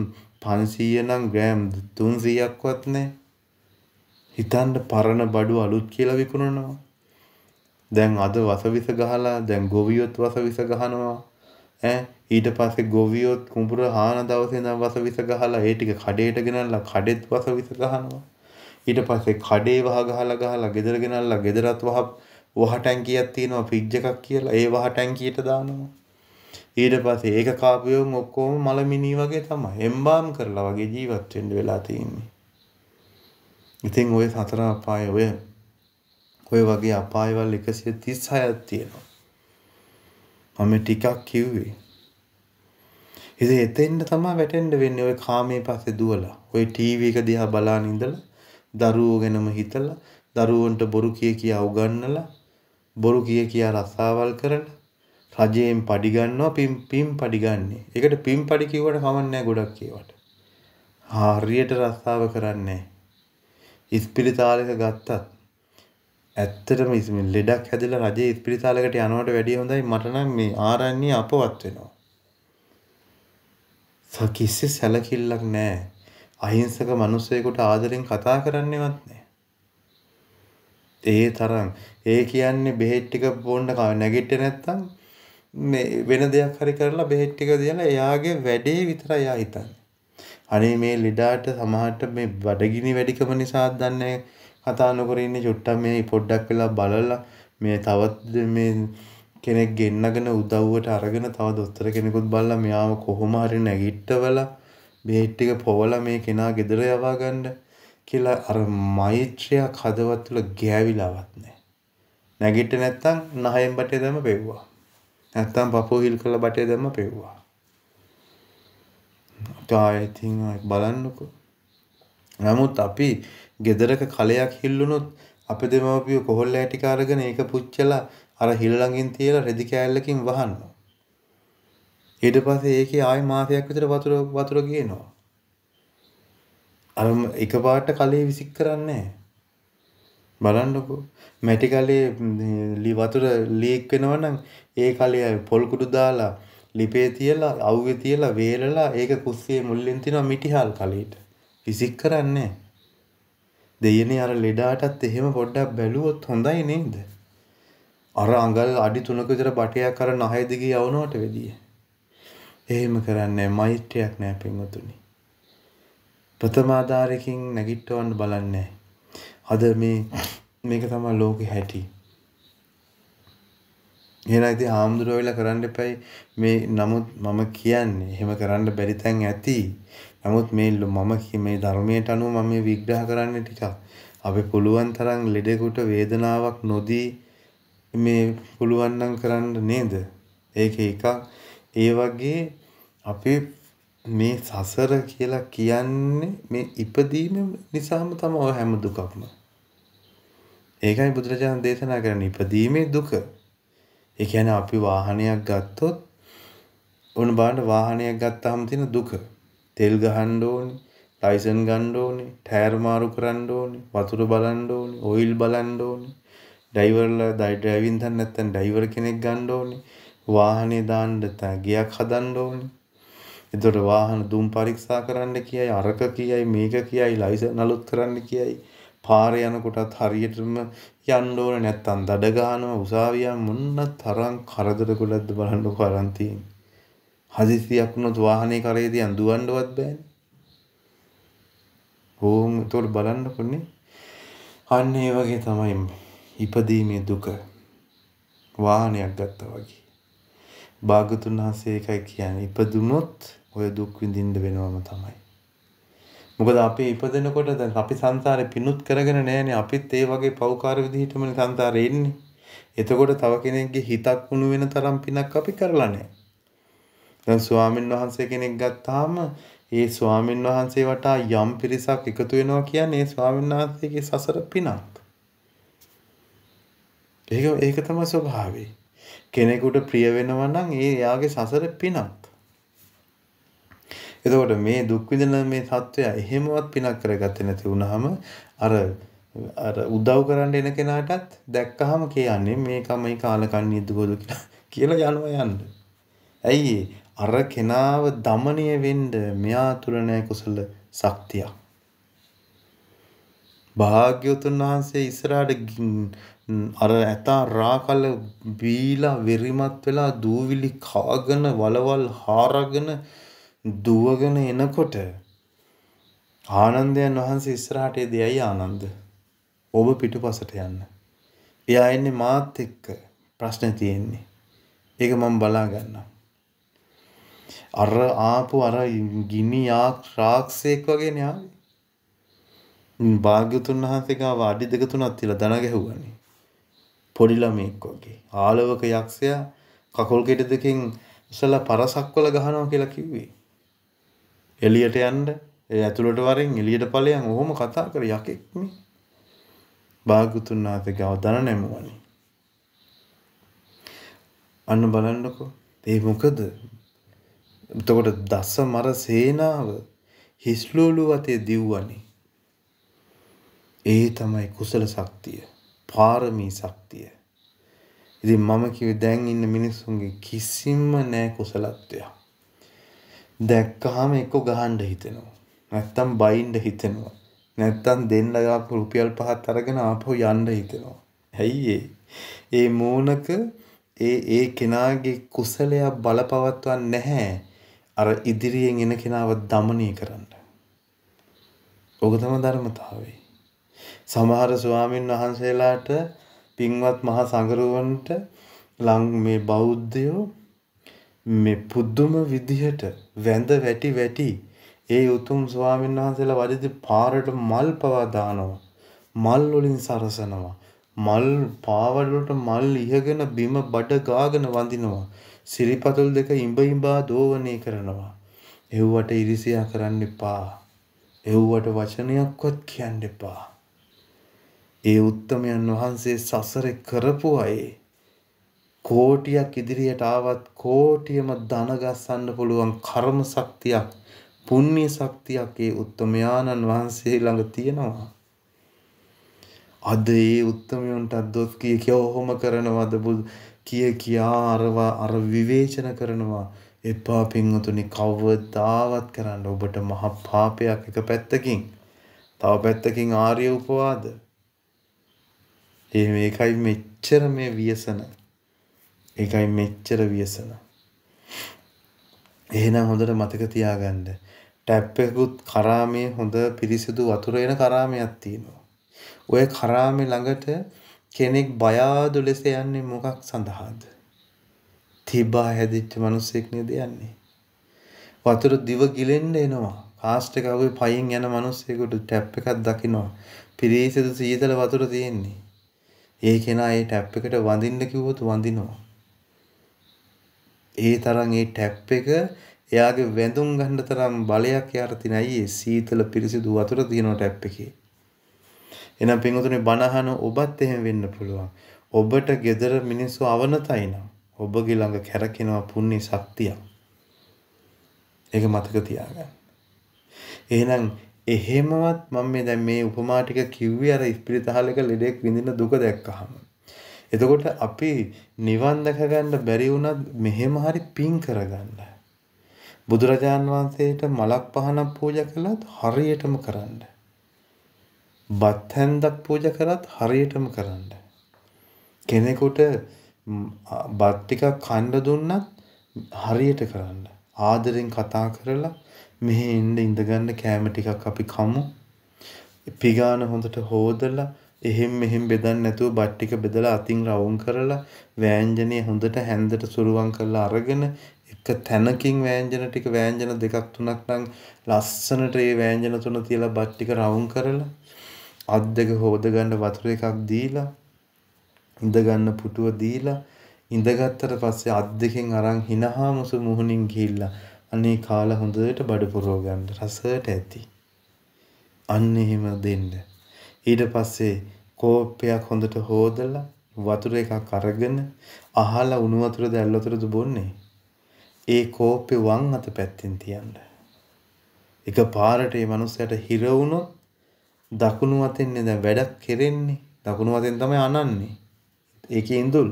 500 නම් ග්‍රෑම් 300ක්වත් නැහැ. හිතන්න පරණ බඩු අලුත් කියලා විකුණනවා. දැන් අද වසවිස ගහලා දැන් ගොවියොත් වසවිස ගහනවා ඈ ඊට පස්සේ ගොවියොත් කුඹුර හාන දවසේ ඉඳන් වසවිස ගහලා ඒ ටික කඩේට ගෙනල්ලා කඩෙත් වසවිස ගහනවා ඊට පස්සේ කඩේ වහ ගහලා ගහලා ගෙදර ගෙනල්ලා ගෙදරත් වහ වහ ටැංකියක් තියෙනවා ෆ්‍රිජ් එකක් කියලා ඒ වහ ටැංකියට දානවා ඊට පස්සේ ඒක කාපියොම ඔක්කොම මලමිනි වගේ තමයි එම්බාම් කරලා වගේ ජීවත් වෙන්න වෙලා තියෙන්නේ ඉතින් ওই සතර අපාය ඔය ඔය වගේ අපායවල් 136ක් තියෙනවා. මම ටිකක් කිව්වේ. ඉතින් එතෙන්ට තමයි වැටෙන්න වෙන්නේ ඔය කාමයේ පස්සේ දුවලා. ඔය ටීවී එක දිහා බලාන ඉඳලා දරුවෝ ගැනම හිතලා දරුවන්ට බොරු කිය කියා උගන්නලා බොරු කිය කියා රස්සාවල් කරලා රජයෙන් පඩි ගන්නවා පිම් පිම් පඩි ගන්නෙ. ඒකට පිම් පඩි කිව්වට කමක් නැහැ ගොඩක් කියවට. හරියට රස්සාව කරන්නේ නැහැ. ඉස්පිරිතාලෙක ගත්තත් ඇත්තටම ඉතින් ලෙඩක් හැදිලා රජයේ ඉස්පිරිතාලකට යනවට වැඩිය හොඳයි මට නම් මේ ආරණ්‍ය අපවත් වෙනවා. සකිස්සේ සැලකිල්ලක් නැහැ. අහිංසක මිනිස්සෙකුට ආදරෙන් කතා කරන්නේවත් නැහැ. ඒ තරම් ඒ කියන්නේ බෙහෙත් ටික බොන්න නැගිටිට නැත්තම් මේ වෙන දෙයක් හරි කරලා බෙහෙත් ටික දීලා එයාගේ වැඩේ විතරයි එයා හිතන්නේ. අනේ මේ ලෙඩාට සමහරට මේ බඩගිනි වැඩිකම නිසා දන්නේ නැහැ කතා නොකර ඉන්න චුට්ටක් මේ පොඩ්ඩක් වෙලා බලලා මේ තවත් මේ කෙනෙක් ගෙන්නගෙන උදව්වට අරගෙන තව දොස්තර කෙනෙකුත් බලලා මෙයාව කොහොම හරි නැගිට්ටවලා බෙහෙත් ටික පොවලා මේ කෙනා ගෙදර යවා ගන්න කියලා අර මෛත්‍රියා කදවත් තුළ ගෑවිලාවත් නැහැ. නැගිට නැත්තම් නහයෙන් බටේ දැම පෙව්වා. නැත්තම් පපුව හිල් කරලා බටේ දැම පෙව්වා. තායතින් බලන්නකෝ. නමුත් අපි ගෙදරක කලයක් හිල්ලුණොත් අපේ දෙමව්පියෝ කොහොල් ඇටි කාරගෙන ඒක පුච්චලා අර හිල් ළඟින් තියලා රෙදි කෑල්ලකින් වහනවා. ඊට පස්සේ ඒකේ ආයෙ මාසයක් විතර වතුර වතුර ගේනවා. අර එකපාරට කලේ විසික් කරන්නේ නැහැ. බලන්නකෝ මැටි කලේ ලී වතුර ලීක් වෙනවනම් ඒ කලේ පොල් කුඩු දාලා ලිපේ තියලා අවුවේ තියලා වේලලා ඒක කුස්සියේ මුල්ලෙන් තියන මිටිහල් කලේට විසික් කරන්නේ දෙයනේ අර ලෙඩාටත් එහෙම පොඩ්ඩක් බැලුවොත් හොඳයි නේද? අර අඟල් අඩි 3ක විතර බටයක් අර නහය දිගේ යවනවට වෙදී. එහෙම කරන්නේ මෛත්‍රියක් නෑ පින්වතුනි. ප්‍රථම ආධාරයෙන් නැගිටවන්න බලන්නේ. අද මේ මේක තමයි ලෝකේ හැටි. එහෙනම් ඉතින් හාමුදුරුවෝ වෙලා කරන්න එපයි මේ නමුත් මම කියන්නේ එහෙම කරන්න බැරි තැන් ඇති නමුත් මේ මම මේ ධර්මයට අනුව මම මේ විග්‍රහ කරන්නේ ටිකක් අපි පුළුවන් තරම් ලෙඩෙකුට වේදනාවක් නොදී මේ පුළුවන් නම් කරන්න නේද? ඒක එකක් ඒ වගේ අපේ මේ සසර කියලා කියන්නේ මේ ඉපදීම නිසාම තමයි ඔය හැම දුකක්ම. ඒකයි බුදුරජාණන් දේශනා කරන්නේ ඉපදීමේ දුක. ඒ කියන්නේ අපි වාහනයක් ගත්තොත් ඔන්න බලන්න වාහනයක් ගත්තාම තියෙන දුක. තෙල් ගහන්න ඕනේ, ටයිසන් ගන්න ඕනේ, ටයර් මාරු කරන්න ඕනේ, වතුර බලන්න ඕනේ, ඔයිල් බලන්න ඕනේ. ඩ්‍රයිවර්ලා ඩ්‍රයිවිං දන්නේ නැත්නම් ඩ්‍රයිවර් කෙනෙක් ගන්න ඕනේ. වාහනේ දාන්න නැත්නම් ගියක් හදන්න ඕනේ. එතකොට වාහන දුම් පරීක්ෂා කරන්න කියයි, අරක කියයි, මේක කියයි, ලයිසන් අලුත් කරන්න කියයි. පාරේ යනකොටත් හරියටම යන්න ඕනේ නැත්නම් දඩ ගහනවා, උසාවිය මොන්න තරම් කරදර ගොඩක්ද බලන්නකෝ අරන් තියෙන්නේ. හදිස්සියක් වුණොත් වාහනේ කරේ තියන් දුවන්නවත් බෑනේ. ඕම් ඒතකොට බලන්නකොනේ. අන්න ඒ වගේ තමයි ඉපදීමේ දුක. වාහනයක් ගත්තා වගේ. භාගතුන් වහන්සේ ඒකයි කියන්නේ ඉපදුනොත් ඔය දුක් විඳින්න වෙනවම තමයි. මොකද අපි ඉපදෙනකොට දැන් අපි සංසාරේ පිනුත් කරගෙන නැහැනේ අපිත් ඒ වගේ පෞකාර විදිහටමනේ සංසාරේ ඉන්නේ. එතකොට තව කෙනෙක්ගේ හිතක් වුණු වෙන තරම් පිනක් අපි කරලා නැහැ. දැන් ස්වාමින් වහන්සේ කෙනෙක් ගත්තාම ඒ ස්වාමින් වහන්සේ වටා යම් පිරිසක් එකතු වෙනවා කියන්නේ ඒ ස්වාමින් වහන්සේගේ සසර පිනක්. ඒක ඒක තමයි ස්වභාවය. කෙනෙකුට ප්‍රිය වෙනවා නම් ඒ එයාගේ සසර පිනක්. එතකොට මේ දුක් විඳින මේ සත්වයා එහෙමවත් පිනක් කරගත්තේ නැති වුනහම අර අර උදව් කරන්න එන කෙනාටත් දැක්කහම කියන්නේ මේකමයි කාලකන්ණී දුගොදු කියලා කියලා යනවා යන්න. ඇයි අර කෙනාව দমনය වෙන්න මෙයා තුල නැහැ කුසල ශක්තියක්. භාග්‍යවතුන් වහන්සේ ඉස්සරහට අර ඇතා රාකල බීලා වෙරිමත් වෙලා දූවිලි කාගෙන වලවල් හාරගෙන දුවගෙන එනකොට ආනන්දයන් වහන්සේ ඉස්සරහට දෙයයි ආනන්ද ඔබ පිටුපසට යන්න. එයා එන්නේ මාත් එක්ක ප්‍රශ්න තියෙන්නේ. ඒක මම බලා ගන්නවා. අර ආපු අර ගිනි රාක්ෂයෙක් වගේනේ ආවේ. භාග්‍යතුන් වහන්සේ ගාව අඩි දෙක තුනක් තියලා දන ගැහුවානේ. පොඩි ළමෙක් වගේ. ආලවක යක්ෂයා කකුල් ගෙඩ දෙකෙන් ඉස්සලා පරසක් වල ගහනවා කියලා කිව්වේ. එළියට යන්න ඒ ඇතුළට වරෙන් එළියට ඵලයන් ඔහොම කතා කර යකෙක් නේ. භාග්‍යතුන් වහන්සේ ගාව දන නැමුවානේ. අන්න බලන්නකෝ. ඒ මොකද එතකොට දස මර සේනාව හිස්ලෝලු අතේ දිව්වනේ. ඒ තමයි කුසල ශක්තිය. පාරමී ශක්තිය. ඉතින් මම කිව්වේ දැන් ඉන්න මිනිස්සුන්ගේ කිසිම නෑ කුසලත්වයක්. දැක්කහම එක්ක ගහන්න හිතෙනවා. නැත්තම් බයින්න හිතෙනවා. නැත්තම් දෙන්න ගාපු රුපියල් පහක් අරගෙන ආපහු යන්න හිතෙනවා. ඇයි ඒ මූණක ඒ ඒ කෙනාගේ කුසලයක් බලපවත්වන්නේ නැහැ. අර ඉදිරියෙන් එන කෙනාව দমনය කරන්න. ඕක තමයි ධර්මතාවය. සමහර ස්වාමින් වහන්සේලාට පින්වත් මහා සංඝරුවන්ට ලං මේ බෞද්ධයෝ මේ පුදුම විදිහට වැඳ වැටි වැටි ඒ උතුම් ස්වාමීන් වහන්සේලා වදිත පාරට මල් පවා දානවා. මල් වලින් සරසනවා. මල් පාවඩ වලට මල් ඉහගෙන බිම බඩ ගාගෙන වඳිනවා. සිරිපතුල් දෙක ඉඹ ඉඹා දෝවණේ කරනවා. එව්වට ඉරිසියා කරන්න එපා. එව්වට වචනයක්වත් කියන්න එපා. ඒ උත්තමයන් වහන්සේ සසර කරපු අය කෝටියක් ඉදිරියට ආවත් කෝටියම දනගස්සන්න පුළුවන් කර්ම ශක්තියක් පුණ්‍ය ශක්තියක් ඒ උත්තමයාණන් වහන්සේ ළඟ තියෙනවා. අද ඒ උත්තමයන්ට දොස් කිය කියව ඔහොම කරනවද බුදු කිය කියා අරව අර විවේචන කරනවා එපා පින්වතුනි කවදාවත් කරන්න ඔබට මහ පාපයක් එක පැත්තකින් තව පැත්තකින් ආර්ය උපවාද ඒ මේකයි මෙච්චර මේ වියසන ඒකයි මෙච්චර වියසන එහෙනම් හොඳට මතක තියාගන්න ටැප් එකකුත් කරාමේ හොඳ පිරිසිදු වතුර එන කරාමයක් තියෙනවා ඔය කරාමේ ළඟට කෙනෙක් බයාදු ලෙස යන්නේ මොකක් සඳහාද? තිබා හැදිච්ච මිනිසෙක් නේද යන්නේ. වතුර දිව ගිලෙන්න එනවා. කාස්ට් එක අවේ පයින් යන මිනිස්සෙකුට ටැප් එකක් දකිනවා. පිරිසිදු සීතල වතුර තියෙන්නේ. ඒ කෙනා ඒ ටැප් එකට වඳින්න කිව්වොත් වඳිනවා. ඒ තරම් ඒ ටැප් එක එයාගේ වැඳුම් ගන්න තරම් බලයක් යාර තිනයි සීතල පිරිසිදු වතුර තියෙන ටැප් එකේ. එහෙනම් පින්වතුනි බණහන ඔබත් එහෙම වෙන්න පුළුවන්. ඔබට gedara මිනිස්සු අවනතයි නම් ඔබගේ ළඟ කැරකෙනවා පුණ්‍ය ශක්තිය. ඒක මතක තියාගන්න. එහෙනම් එහෙමවත් මම මේ දැන් මේ උපමා ටික කිව්වේ අර ස්පිරිතාලයක ලෙඩෙක් විඳින දුක දැක්කහම. එතකොට අපි නිවන් දැක ගන්න බැරි වුණත් මෙහෙම හරි පිං කරගන්න. බුදුරජාන් වහන්සේට මලක් පහනක් පූජා කළත් හරියටම කරන්න. බත් හැන්දක් පූජ කරත් හරියටම කරන්න. කෙනෙකුට බත් ටිකක් කන්න දුන්නත් හරියට කරන්න. ආදරෙන් කතා කරලා මෙහි එන්න ඉඳගන්න කෑම ටිකක් අපි කමු. පිගාන හොඳට හොදලා එහෙම් මෙහෙම් බෙදන්න නැතුව බත් ටික බෙදලා අතින් රවුම් කරලා වෑංජනේ හොඳට හැන්දට සුරුවන් කරලා අරගෙන එක තැනකින් වෑංජන ටික වෑංජන දෙකක් තුනක් නම් ලස්සනට ඒ වෑංජන තුන තියලා බත් ටික රවුම් කරලා අත් දෙක හොදගන්න වතුර එකක් දීලා ඉඳගන්න පුටුව දීලා ඉඳගත්තට පස්සේ අත් දෙකෙන් අරන් හිනහා මුසු මුහුණින් ගිහිල්ලා අනේ කාලා හොඳට බඩ පුරව ගන්න රසට ඇති. අන්න එහෙම දෙන්න. ඊට පස්සේ කෝප්පයක් හොඳට හොදලා වතුර එකක් අරගෙන අහලා උණු වතුර දැල් වතුරද බොන්නේ. ඒ කෝප්පේ වම් අත පැත්තෙන් තියන්න. එක පාරට මේ මනුස්සයාට හිර වුණොත් දකුණු අතෙන්නේ දැන් වැඩක් කෙරෙන්නේ. දකුණු අතෙන් තමයි අනන්නේ. ඒකේ ඉඳුල්.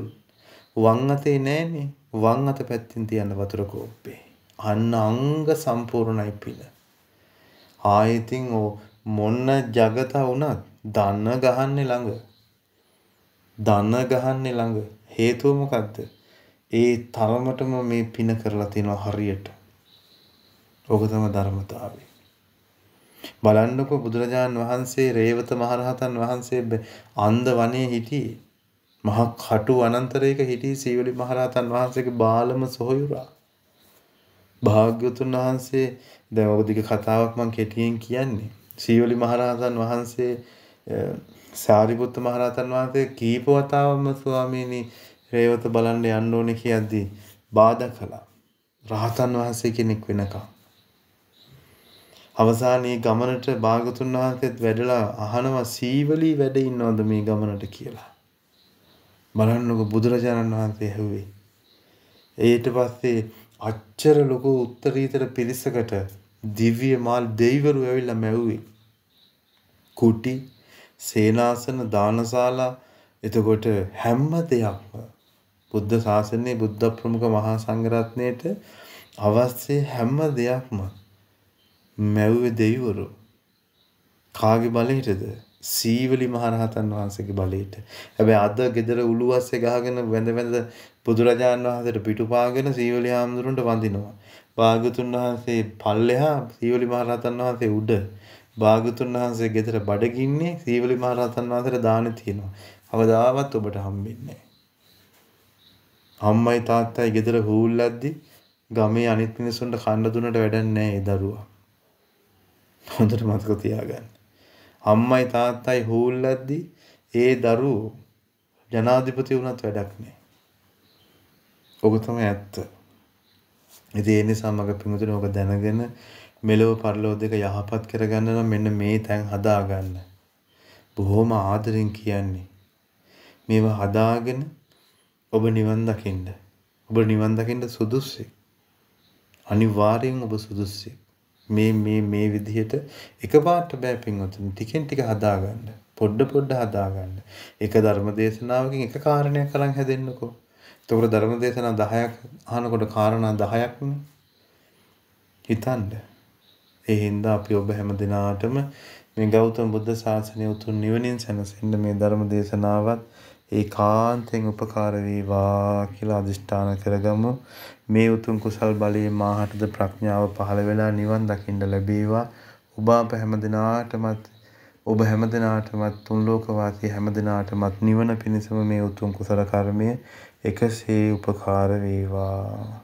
වම් අතේ නැහනේ. වම් අත පැත්තෙන් තියන්න වතුර කෝප්පේ. අන්න අංග සම්පූර්ණයි පිළ. ආයෙතින් ඕ මොන්න జగත වුණත් දන ගහන්නේ ළඟ. දන ගහන්නේ ළඟ. හේතුව මොකද්ද? ඒ තරමටම මේ පින කරලා තිනවා හරියට. ඕක තමයි ධර්මතාවය. බලන්නකෝ බුදුරජාන් වහන්සේ රේවත මහරහතන් වහන්සේ අන්ද වනයේ හිටියේ. මහා කටු අනන්තරයක හිටි සීවලි මහරහතන් වහන්සේගේ බාලම සොහොයුරා. භාග්‍යතුන් වහන්සේ දැන් ඔබ දිග කතාවක් මම කෙටියෙන් කියන්නේ. සීවලි මහරහතන් වහන්සේ සාරිපුත්ත මහරහතන් වහන්සේ කීප වතාවක්ම ස්වාමීනි රේවත බලන්න යන්න ඕනේ කියද්දී බාධා කළා. රහතන් වහන්සේ කෙනෙක් වෙනකම් අවසානයේ ගමනට භාගතුන් වහන්සේත් වැඩලා අහනවා සීවලි වැඩ ඉන්නවද මේ ගමනට කියලා. බලන්නකො බුදුරජාණන් වහන්සේ ඇහුවේ. ඊට පස්සේ අච්චර ලොකු උත්තරීතර පිරිසකට දිව්‍ය මාල් දෙවිවරු ඇවිල්ලා මැව්වේ. කුටි, සේනාසන, දානශාලා එතකොට හැම දෙයක්ම බුද්ධ ශාසනයේ බුද්ධ ප්‍රමුඛ මහා සංඝරත්නයේට අවශ්‍ය හැම දෙයක්ම මැව්වේ දෙවිවරු. කාගේ බලයටද? සීවලි මහරහතන් වහන්සේගේ බලයට. හැබැයි අද ගෙදර උළුවස්සේ ගහගෙන වැඳ වැඳ බුදුරජාණන් වහන්සේට පිටුපාගෙන සීවලි හාමුදුරන්ට වඳිනවා. භාගතුන් වහන්සේ පල්ලෙහා සීවලි මහරහතන් වහන්සේ උඩ. භාගතුන් වහන්සේ ගෙදර බඩගින්නේ සීවලි මහරහතන් වහන්සේට දාන තියෙනවා. අවදාවත් ඔබට හම්බෙන්නේ අම්මයි තාත්තයි ගෙදර හූල්ලද්දි ගමේ අනිත් මිනිස්සුන්ට කන්න දුන්නට වැඩක් නැහැ ඒ දරුවා. හොඳට මතක තියාගන්න. අම්මයි තාත්තයි හූල්ලද්දි ඒ දරුවෝ ජනාධිපති වුණත් වැඩක් නෑ. ඔබ තමයි ඇත්ත. ඉතින් ඒ නිසා මගේ පින්වතුනි ඔබ දැනගෙන මෙලොව පරලොව දෙක යහපත් කරගන්න නම් මෙන්න මේ තැන් හදාගන්න. බොහොම ආදරෙන් කියන්නේ. මේවා හදාගෙන ඔබ නිවන් දකින්න. ඔබ නිවන් දකින්න සුදුස්සෙක්. අනිවාර්යෙන් ඔබ සුදුස්සෙක්. මේ මේ මේ විදිහට එකපාරට බෑ පින්වතුනි ටිකෙන් ටික හදාගන්න. පොඩ පොඩ හදාගන්න. එක ධර්මදේශනාවකින් එක කාරණයක් අරන් හැදෙන්නකෝ. එතකොට ධර්මදේශනා 10ක් අහනකොට කාරණා 10ක්නේ. හිතන්න. ඒ හින්දා අපි ඔබ හැම දිනාටම මේ ගෞතම බුද්ධ ශාසනය උතුම් නිවනින් සැනසෙන්න මේ ධර්ම දේශනාවත් ඒකාන්තයෙන් උපකාර වේවා කියලා අදිෂ්ඨාන කරගමු. මේ උතුම් කුසල් බලයෙන් මාහටද ප්‍රඥාව පහළ වෙලා නිවන් දකින්න ලැබේවා. ඔබ අප හැමදිනාටමත් ඔබ හැමදිනාටමත් තුන් ලෝකවාසී හැමදිනාටමත් නිවන පිණිසම මේ උතුම් කුසල කර්මය එකසේ උපකාර වේවා.